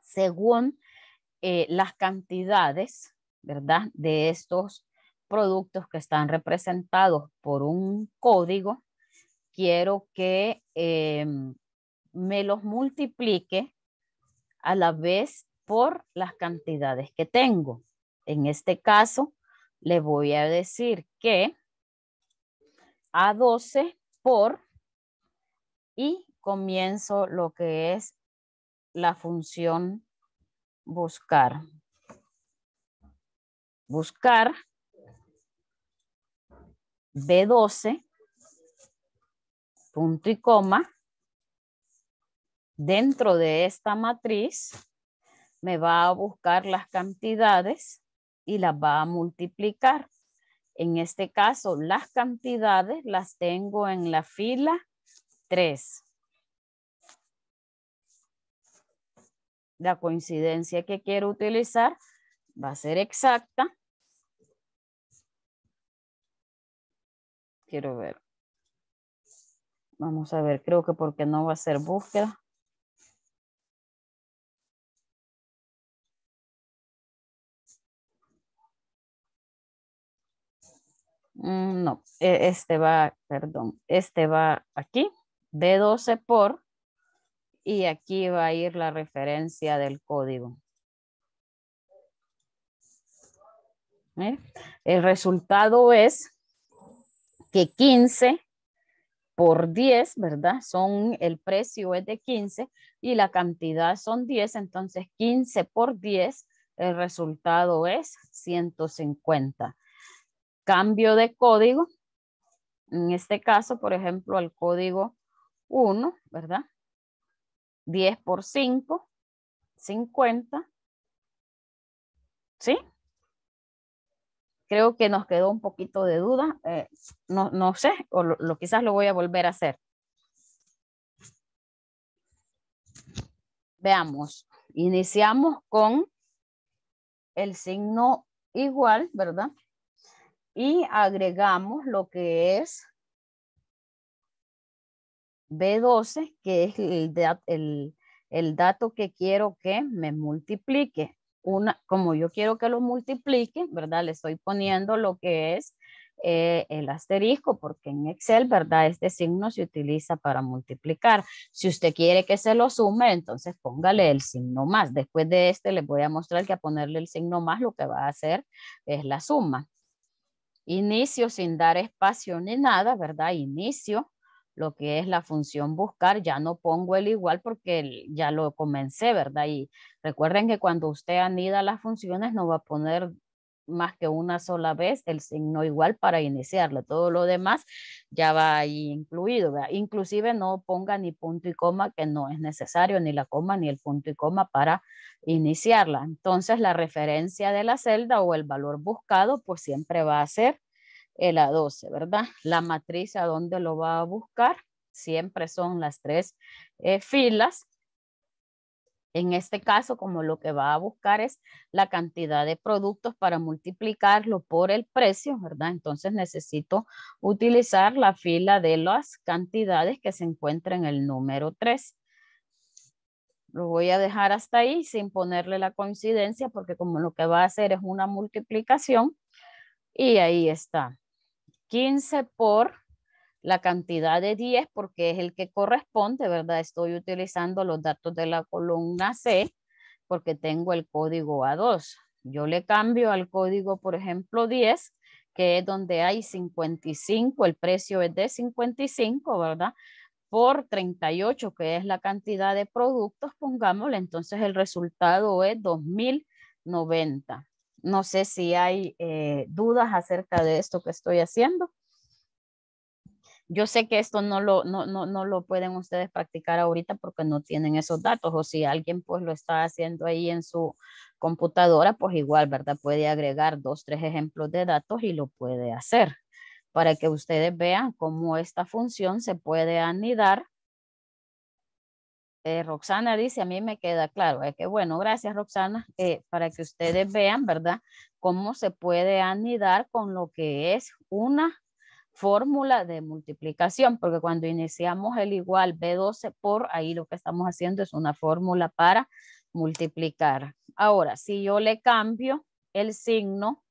según eh, las cantidades, ¿verdad? De estos productos que están representados por un código, quiero que em, me los multiplique a la vez por las cantidades que tengo. En este caso, le voy a decir que A12 por y comienzo lo que es la función buscar. Buscar B12, punto y coma, dentro de esta matriz me va a buscar las cantidades y las va a multiplicar. En este caso, las cantidades las tengo en la fila 3. la coincidencia que quiero utilizar va a ser exacta. Quiero ver. Vamos a ver, creo que porque no va a ser búsqueda. Mm, no, e, este va, perdón, este va aquí, B12 por y aquí va a ir la referencia del código. ¿Eh? El resultado es que 15 por 10, ¿verdad? Son, el precio es de 15 y la cantidad son 10, entonces 15 por 10, el resultado es 150. Cambio de código, en este caso, por ejemplo, al código 1, ¿verdad? 10 por 5, 50. ¿Sí? Creo que nos quedó un poquito de duda. Eh, no, sé, o lo, quizás lo voy a volver a hacer. Veamos. Iniciamos con el signo igual, ¿verdad? Y agregamos lo que es B12, que es el, dato que quiero que me multiplique. Una, como yo quiero que lo multiplique, ¿verdad? Le estoy poniendo lo que es eh, el asterisco, porque en Excel, ¿verdad? Este signo se utiliza para multiplicar. Si usted quiere que se lo sume, entonces póngale el signo más. Después de este les voy a mostrar que a ponerle el signo más lo que va a hacer es la suma. Inicio sin dar espacio ni nada, ¿verdad? Inicio lo que es la función buscar, ya no pongo el igual porque ya lo comencé, ¿verdad? Y recuerden que cuando usted anida las funciones no va a poner más que una sola vez el signo igual para iniciarla, Todo lo demás ya va ahí incluido. Inclusive no ponga ni punto y coma, que no es necesario, ni la coma ni el punto y coma para iniciarla. Entonces la referencia de la celda o el valor buscado pues siempre va a ser el A12, ¿verdad? La matriz a dónde lo va a buscar, siempre son las tres eh, filas. En este caso, como lo que va a buscar es la cantidad de productos para multiplicarlo por el precio, ¿verdad? Entonces necesito utilizar la fila de las cantidades que se encuentra en el número 3. Lo voy a dejar hasta ahí sin ponerle la coincidencia porque como lo que va a hacer es una multiplicación y ahí está. 15 por la cantidad de 10 porque es el que corresponde, ¿verdad? Estoy utilizando los datos de la columna C porque tengo el código A2. Yo le cambio al código, por ejemplo, 10, que es donde hay 55, el precio es de 55, ¿verdad? Por 38, que es la cantidad de productos, pongámosle, entonces el resultado es 2090. No sé si hay eh, dudas acerca de esto que estoy haciendo. Yo sé que esto no lo, lo pueden ustedes practicar ahorita porque no tienen esos datos o si alguien pues lo está haciendo ahí en su computadora, pues igual, ¿verdad? Puede agregar dos, tres ejemplos de datos y lo puede hacer para que ustedes vean cómo esta función se puede anidar eh, Roxana dice, a mí me queda claro, es eh, que bueno, gracias Roxana, eh, para que ustedes vean, ¿verdad? Cómo se puede anidar con lo que es una fórmula de multiplicación, porque cuando iniciamos el igual B12 por, ahí lo que estamos haciendo es una fórmula para multiplicar. Ahora, si yo le cambio el signo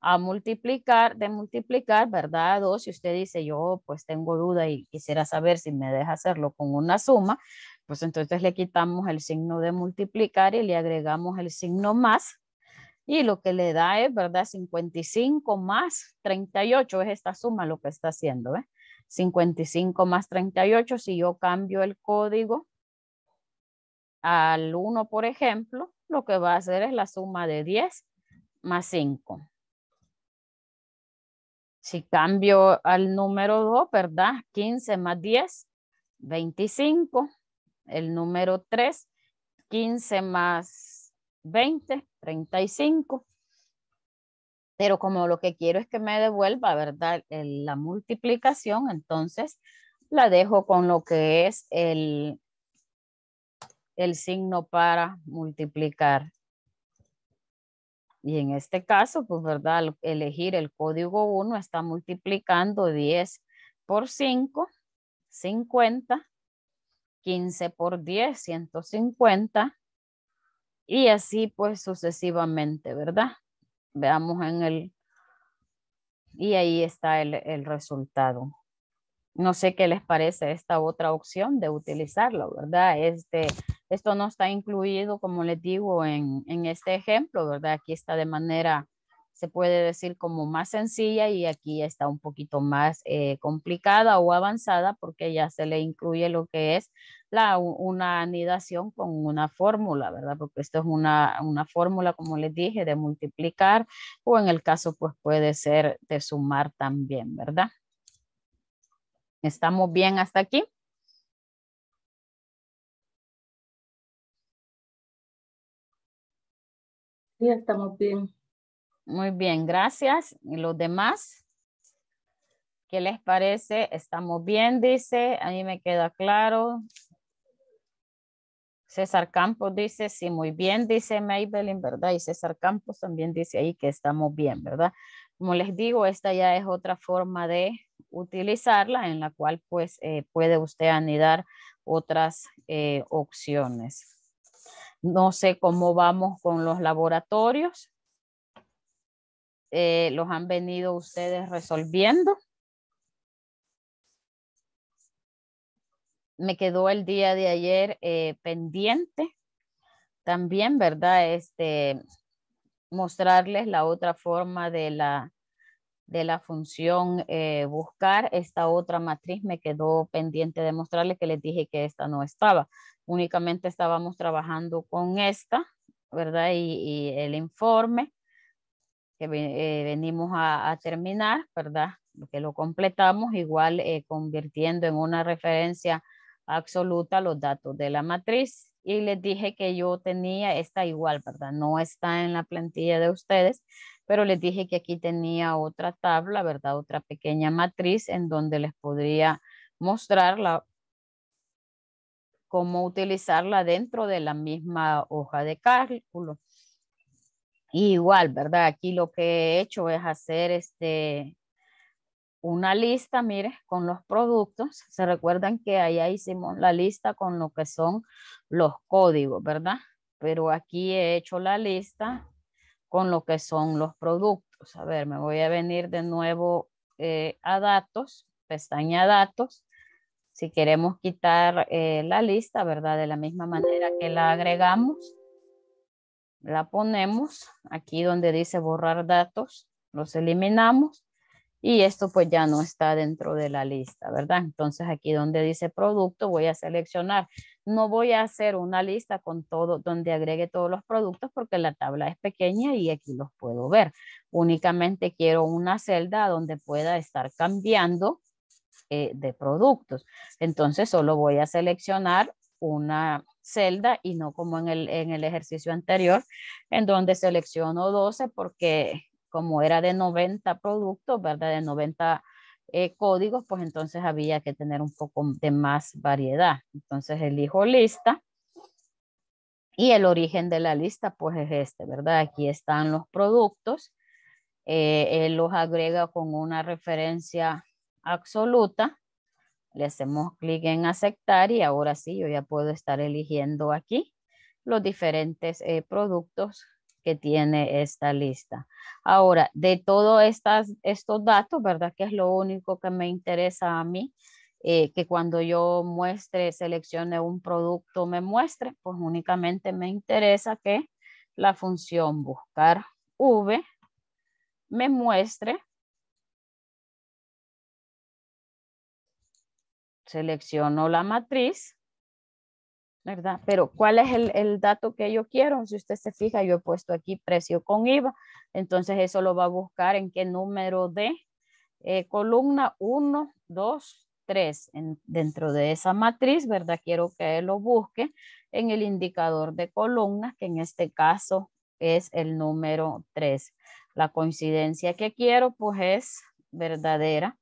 a multiplicar, de multiplicar, ¿verdad? o si usted dice, yo pues tengo duda y quisiera saber si me deja hacerlo con una suma, pues entonces le quitamos el signo de multiplicar y le agregamos el signo más. Y lo que le da es, ¿verdad? 55 más 38 es esta suma lo que está haciendo, ¿eh? 55 más 38, si yo cambio el código al 1, por ejemplo, lo que va a hacer es la suma de 10 más 5. Si cambio al número 2, ¿verdad? 15 más 10, 25. El número 3, 15 más 20, 35. Pero como lo que quiero es que me devuelva, ¿verdad? la multiplicación, entonces la dejo con lo que es el, el signo para multiplicar. Y en este caso, pues, ¿verdad? elegir el código 1 está multiplicando 10 por 5, 50. 15 por 10, 150. Y así pues sucesivamente, ¿verdad? Veamos en el... Y ahí está el, resultado. No sé qué les parece esta otra opción de utilizarlo, ¿verdad? Este, esto no está incluido, como les digo, en este ejemplo, ¿verdad? Aquí está de manera se puede decir como más sencilla y aquí está un poquito más eh, complicada o avanzada porque ya se le incluye lo que es la, una anidación con una fórmula, ¿verdad? Porque esto es una, una fórmula, como les dije, de multiplicar o en el caso pues puede ser de sumar también, ¿verdad? ¿Estamos bien hasta aquí? Sí, estamos bien. Muy bien, gracias. ¿Y los demás? ¿Qué les parece? ¿Estamos bien? Dice, a mí me queda claro. César Campos dice, sí, muy bien, dice Maybelline, ¿verdad? Y César Campos también dice ahí que estamos bien, ¿verdad? Como les digo, esta ya es otra forma de utilizarla en la cual pues eh, puede usted anidar otras eh, opciones. No sé cómo vamos con los laboratorios. Eh, los han venido ustedes resolviendo. Me quedó el día de ayer eh, pendiente también, ¿verdad? Este, mostrarles la otra forma de la, función eh, buscar. Esta otra matriz me quedó pendiente de mostrarles que les dije que esta no estaba. Únicamente estábamos trabajando con esta, ¿verdad? y el informe eh, venimos a, terminar, ¿verdad? Que lo completamos igual eh, convirtiendo en una referencia absoluta los datos de la matriz. Y les dije que yo tenía esta igual, ¿verdad? No está en la plantilla de ustedes, pero les dije que aquí tenía otra tabla, ¿verdad? Otra pequeña matriz en donde les podría mostrar cómo utilizarla dentro de la misma hoja de cálculo igual, ¿verdad? Aquí lo que he hecho es hacer este, una lista, mire, con los productos. Se recuerdan que ahí hicimos la lista con lo que son los códigos, ¿verdad? Pero aquí he hecho la lista con lo que son los productos. A ver, me voy a venir de nuevo eh, a datos, pestaña datos. Si queremos quitar eh, la lista, ¿verdad? De la misma manera que la agregamos la ponemos aquí donde dice borrar datos, los eliminamos y esto pues ya no está dentro de la lista, ¿verdad? Entonces aquí donde dice producto voy a seleccionar. No voy a hacer una lista con todo, donde agregue todos los productos porque la tabla es pequeña y aquí los puedo ver. Únicamente quiero una celda donde pueda estar cambiando eh, de productos. Entonces solo voy a seleccionar una, celda y no como en el, ejercicio anterior, en donde selecciono 12 porque como era de 90 productos, ¿verdad? De 90 eh, códigos, pues entonces había que tener un poco de más variedad. Entonces elijo lista y el origen de la lista pues es este, ¿verdad? Aquí están los productos. Eh, él los agrega con una referencia absoluta le hacemos clic en aceptar y ahora sí, yo ya puedo estar eligiendo aquí los diferentes eh, productos que tiene esta lista. Ahora, de todos estos datos, ¿verdad? Que es lo único que me interesa a mí, eh, que cuando yo muestre, seleccione un producto, me muestre, pues únicamente me interesa que la función buscar V me muestre selecciono la matriz, ¿verdad? Pero ¿cuál es el, dato que yo quiero? Si usted se fija, yo he puesto aquí precio con IVA, entonces eso lo va a buscar en qué número de eh, columna 1, 2, 3, dentro de esa matriz, ¿verdad? Quiero que lo busque en el indicador de columna, que en este caso es el número 3. La coincidencia que quiero, pues es verdadera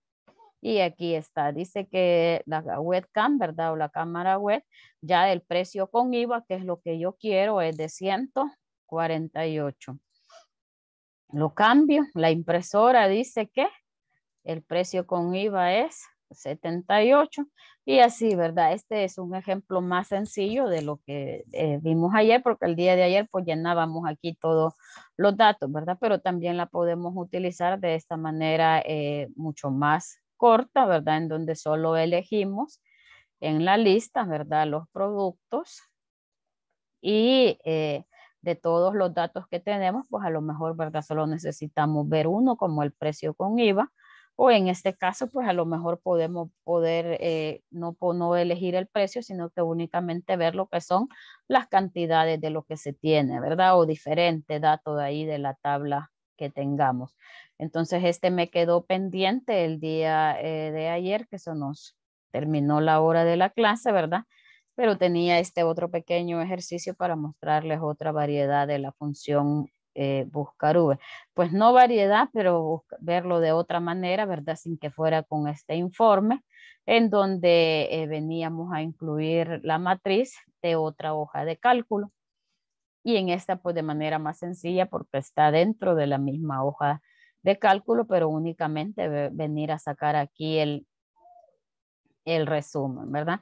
y aquí está, dice que la webcam, ¿verdad? O la cámara web, ya el precio con IVA, que es lo que yo quiero, es de 148. Lo cambio, la impresora dice que el precio con IVA es 78 y así, ¿verdad? Este es un ejemplo más sencillo de lo que eh, vimos ayer, porque el día de ayer pues llenábamos aquí todos los datos, ¿verdad? Pero también la podemos utilizar de esta manera eh, mucho más corta, ¿verdad? En donde solo elegimos en la lista, ¿verdad? Los productos y eh, de todos los datos que tenemos, pues a lo mejor, ¿verdad? Solo necesitamos ver uno como el precio con IVA o en este caso, pues a lo mejor podemos poder eh, no, no elegir el precio, sino que únicamente ver lo que son las cantidades de lo que se tiene, ¿verdad? O diferente dato de ahí de la tabla que tengamos. Entonces, este me quedó pendiente el día eh, de ayer, que eso nos terminó la hora de la clase, ¿verdad? Pero tenía este otro pequeño ejercicio para mostrarles otra variedad de la función eh, buscar V. Pues no variedad, pero verlo de otra manera, ¿verdad? Sin que fuera con este informe, en donde eh, veníamos a incluir la matriz de otra hoja de cálculo y en esta pues de manera más sencilla porque está dentro de la misma hoja de cálculo, pero únicamente venir a sacar aquí el, el resumen, ¿verdad?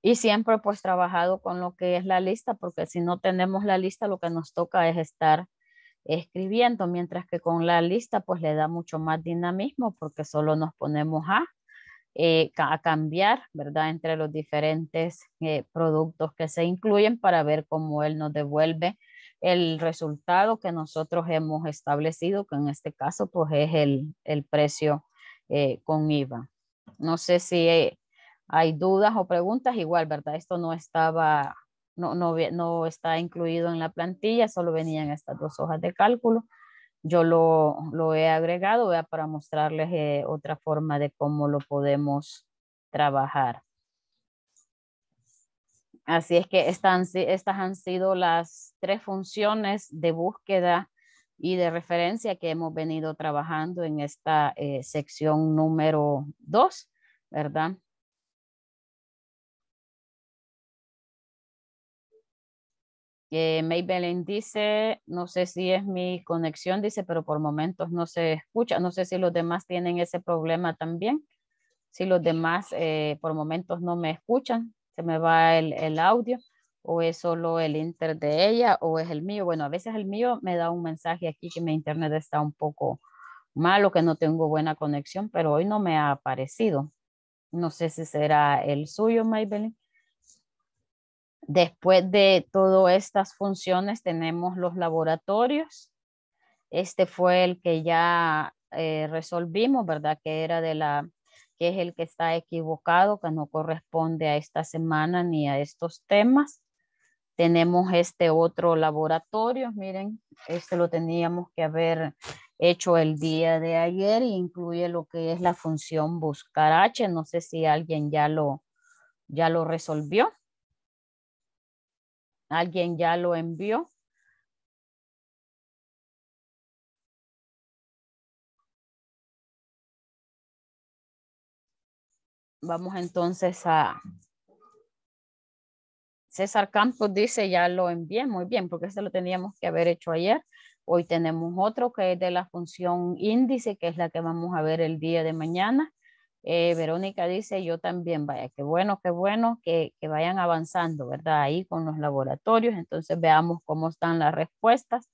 Y siempre pues trabajado con lo que es la lista, porque si no tenemos la lista, lo que nos toca es estar escribiendo, mientras que con la lista pues le da mucho más dinamismo porque solo nos ponemos a eh, a cambiar, ¿verdad? Entre los diferentes eh, productos que se incluyen para ver cómo él nos devuelve el resultado que nosotros hemos establecido, que en este caso pues es el, precio eh, con IVA. No sé si hay dudas o preguntas, igual, ¿verdad? Esto no estaba, no, no está incluido en la plantilla, solo venían estas dos hojas de cálculo yo lo, he agregado para mostrarles eh, otra forma de cómo lo podemos trabajar. Así es que estas han sido las tres funciones de búsqueda y de referencia que hemos venido trabajando en esta eh, sección número dos, ¿verdad? Maybelline dice, no sé si es mi conexión, dice, pero por momentos no se escucha. No sé si los demás tienen ese problema también. Si los demás eh, por momentos no me escuchan, se me va el, el, audio o es solo el inter de ella o es el mío. Bueno, a veces el mío me da un mensaje aquí que mi internet está un poco malo, que no tengo buena conexión, pero hoy no me ha aparecido. No sé si será el suyo, Maybelline. Después de todas estas funciones tenemos los laboratorios. Este fue el que ya eh, resolvimos, ¿verdad? Que era de la, que es el que está equivocado, que no corresponde a esta semana ni a estos temas. Tenemos este otro laboratorio, miren, este lo teníamos que haber hecho el día de ayer incluye lo que es la función buscar H. No sé si alguien ya lo, ya lo resolvió. ¿Alguien ya lo envió? Vamos entonces a... César Campos dice, ya lo envié, muy bien, porque eso lo teníamos que haber hecho ayer. Hoy tenemos otro que es de la función índice, que es la que vamos a ver el día de mañana. Eh, Verónica dice, yo también, vaya, qué bueno, qué bueno que, que, vayan avanzando, ¿verdad? Ahí con los laboratorios, entonces veamos cómo están las respuestas.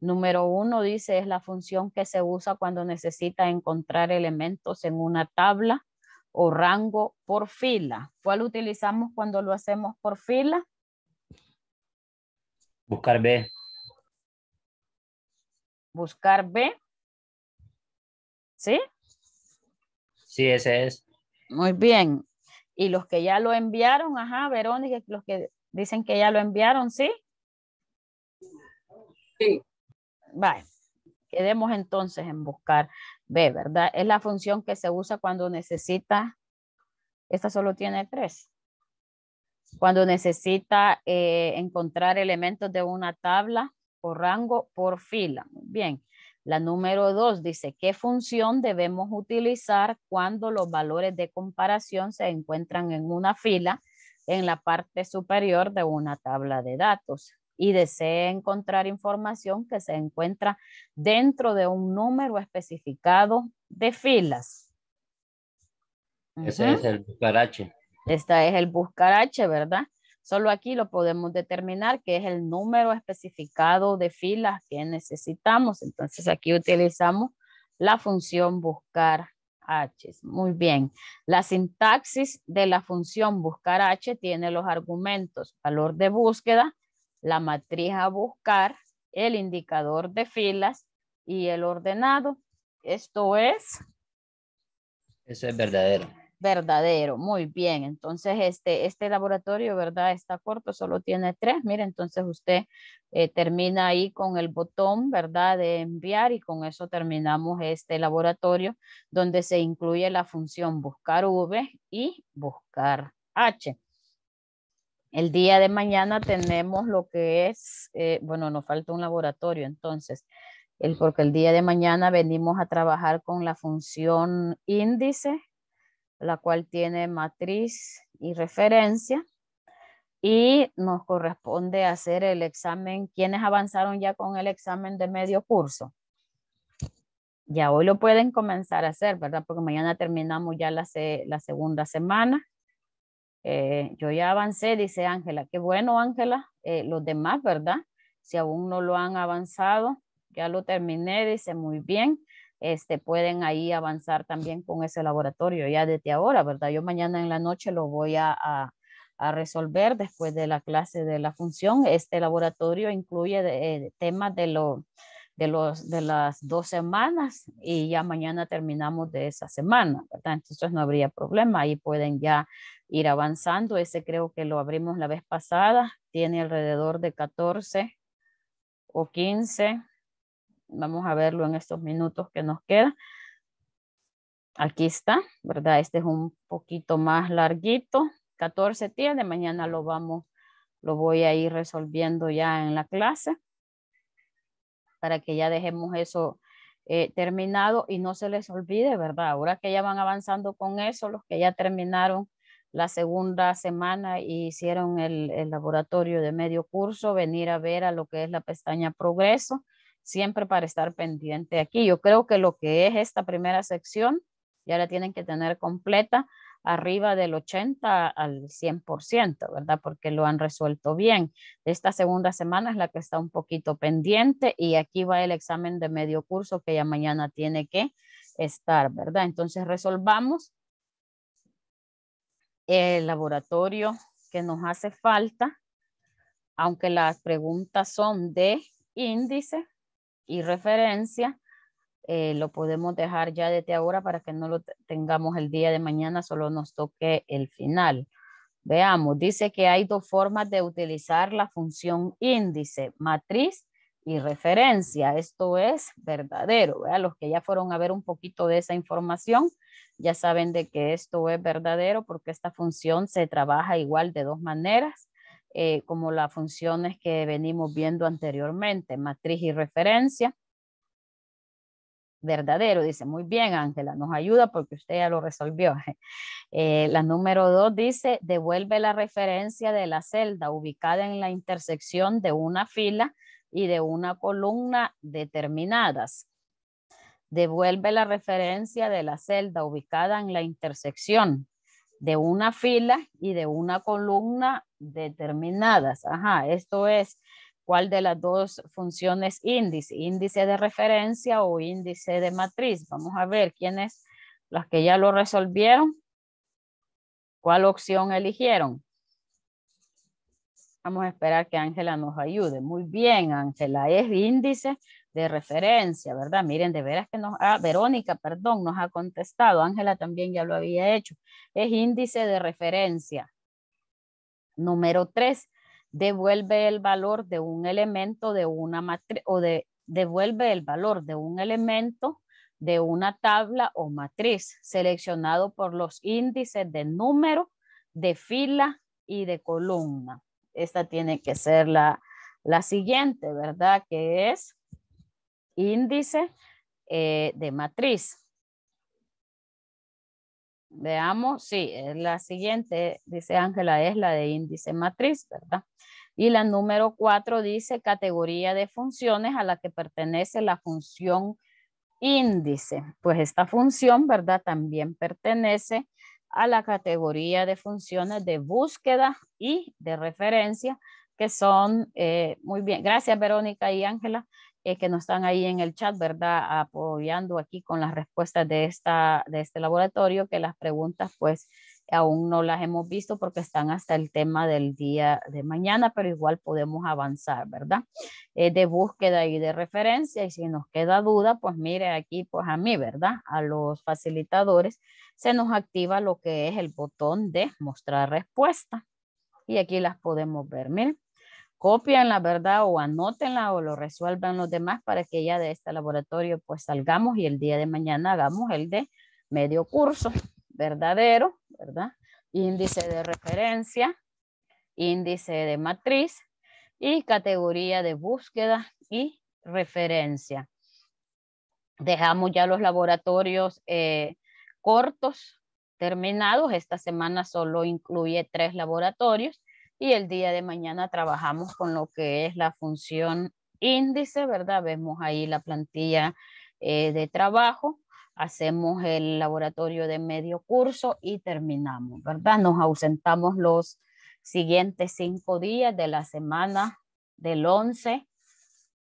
Número uno dice, es la función que se usa cuando necesita encontrar elementos en una tabla o rango por fila. ¿Cuál utilizamos cuando lo hacemos por fila? Buscar B. Buscar B. ¿Sí? Sí, ese es. Muy bien. Y los que ya lo enviaron, ajá, Verónica, los que dicen que ya lo enviaron, ¿sí? Sí. Vale. Quedemos entonces en buscar B, ¿verdad? Es la función que se usa cuando necesita, esta solo tiene tres, cuando necesita eh, encontrar elementos de una tabla por rango, por fila. Muy bien. La número dos dice, ¿qué función debemos utilizar cuando los valores de comparación se encuentran en una fila en la parte superior de una tabla de datos? y desee encontrar información que se encuentra dentro de un número especificado de filas. Ese es el H. Este es el H, ¿verdad? Solo aquí lo podemos determinar que es el número especificado de filas que necesitamos. Entonces aquí utilizamos la función buscar H. Muy bien. La sintaxis de la función buscar H tiene los argumentos valor de búsqueda, la matriz a buscar, el indicador de filas y el ordenado. Esto es... Eso es verdadero verdadero. Muy bien, entonces este, este laboratorio, ¿verdad? Está corto, solo tiene tres. Mire, entonces usted eh, termina ahí con el botón, ¿verdad? De enviar y con eso terminamos este laboratorio donde se incluye la función buscar V y buscar H. El día de mañana tenemos lo que es, eh, bueno, nos falta un laboratorio, entonces, el, porque el día de mañana venimos a trabajar con la función índice, la cual tiene matriz y referencia. Y nos corresponde hacer el examen, quienes avanzaron ya con el examen de medio curso. Ya hoy lo pueden comenzar a hacer, ¿verdad? Porque mañana terminamos ya la, la segunda semana. Eh, yo ya avancé, dice Ángela. Qué bueno, Ángela. Eh, los demás, ¿verdad? Si aún no lo han avanzado, ya lo terminé, dice muy bien. Este, pueden ahí avanzar también con ese laboratorio ya desde ahora, ¿verdad? Yo mañana en la noche lo voy a, a, resolver después de la clase de la función. Este laboratorio incluye eh, temas de, lo, de, los, de las dos semanas y ya mañana terminamos de esa semana, ¿verdad? Entonces no habría problema, ahí pueden ya ir avanzando. Ese creo que lo abrimos la vez pasada, tiene alrededor de 14 o 15 Vamos a verlo en estos minutos que nos quedan. Aquí está, ¿verdad? Este es un poquito más larguito, 14 tiene, mañana lo vamos, lo voy a ir resolviendo ya en la clase para que ya dejemos eso eh, terminado y no se les olvide, ¿verdad? Ahora que ya van avanzando con eso, los que ya terminaron la segunda semana y hicieron el, laboratorio de medio curso, venir a ver a lo que es la pestaña progreso siempre para estar pendiente aquí. Yo creo que lo que es esta primera sección ya la tienen que tener completa arriba del 80 al 100%, ¿verdad? Porque lo han resuelto bien. Esta segunda semana es la que está un poquito pendiente y aquí va el examen de medio curso que ya mañana tiene que estar, ¿verdad? Entonces resolvamos el laboratorio que nos hace falta, aunque las preguntas son de índice, y referencia, eh, lo podemos dejar ya desde ahora para que no lo tengamos el día de mañana, solo nos toque el final. Veamos, dice que hay dos formas de utilizar la función índice, matriz y referencia. Esto es verdadero, Los que ya fueron a ver un poquito de esa información ya saben de que esto es verdadero porque esta función se trabaja igual de dos maneras. Eh, como las funciones que venimos viendo anteriormente, matriz y referencia. Verdadero, dice, muy bien Ángela, nos ayuda porque usted ya lo resolvió. *laughs* Eh, la número dos dice, devuelve la referencia de la celda ubicada en la intersección de una fila y de una columna determinadas. Devuelve la referencia de la celda ubicada en la intersección de una fila y de una columna determinadas. Ajá, esto es cuál de las dos funciones índice, índice de referencia o índice de matriz. Vamos a ver quiénes, las que ya lo resolvieron, cuál opción eligieron. Vamos a esperar que Ángela nos ayude. Muy bien, Ángela, es índice de referencia, ¿verdad? Miren, de veras que nos ha, Verónica, perdón, nos ha contestado. Ángela también ya lo había hecho. Es índice de referencia. Número tres, devuelve el valor de un elemento de una matriz o de, devuelve el valor de un elemento de una tabla o matriz seleccionado por los índices de número, de fila y de columna. Esta tiene que ser la, la siguiente, ¿verdad? Que es índice eh, de matriz. Veamos, sí, la siguiente, dice Ángela, es la de índice matriz, ¿verdad? Y la número cuatro dice categoría de funciones a la que pertenece la función índice. Pues esta función, ¿verdad? También pertenece a la categoría de funciones de búsqueda y de referencia, que son, eh, muy bien, gracias Verónica y Ángela, eh, que nos están ahí en el chat, ¿verdad? Apoyando aquí con las respuestas de, esta, de este laboratorio, que las preguntas pues aún no las hemos visto porque están hasta el tema del día de mañana, pero igual podemos avanzar, ¿verdad? Eh, de búsqueda y de referencia, y si nos queda duda, pues mire aquí, pues a mí, ¿verdad? A los facilitadores se nos activa lo que es el botón de mostrar respuesta. Y aquí las podemos ver, miren. Copianla, la verdad o anótenla o lo resuelvan los demás para que ya de este laboratorio pues salgamos y el día de mañana hagamos el de medio curso, verdadero, ¿verdad? Índice de referencia, índice de matriz y categoría de búsqueda y referencia. Dejamos ya los laboratorios eh, cortos terminados. Esta semana solo incluye tres laboratorios y el día de mañana trabajamos con lo que es la función índice, ¿verdad? Vemos ahí la plantilla eh, de trabajo, hacemos el laboratorio de medio curso y terminamos, ¿verdad? Nos ausentamos los siguientes cinco días de la semana del 11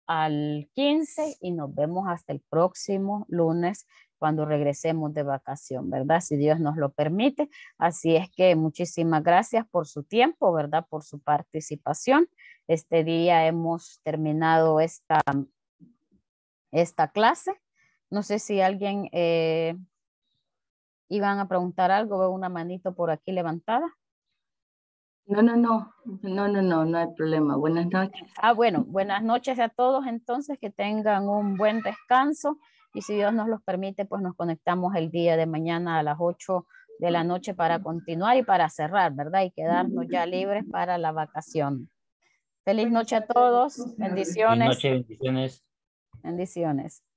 al 15 y nos vemos hasta el próximo lunes cuando regresemos de vacación, ¿verdad? Si Dios nos lo permite. Así es que muchísimas gracias por su tiempo, ¿verdad? Por su participación. Este día hemos terminado esta, esta clase. No sé si alguien eh, iban a preguntar algo, veo una manito por aquí levantada. No, no, no, no, no, no, no hay problema. Buenas noches. Ah, bueno, buenas noches a todos entonces, que tengan un buen descanso. Y si Dios nos los permite, pues nos conectamos el día de mañana a las 8 de la noche para continuar y para cerrar, ¿verdad? Y quedarnos ya libres para la vacación. Feliz noche a todos. Bendiciones. bendiciones. Bendiciones.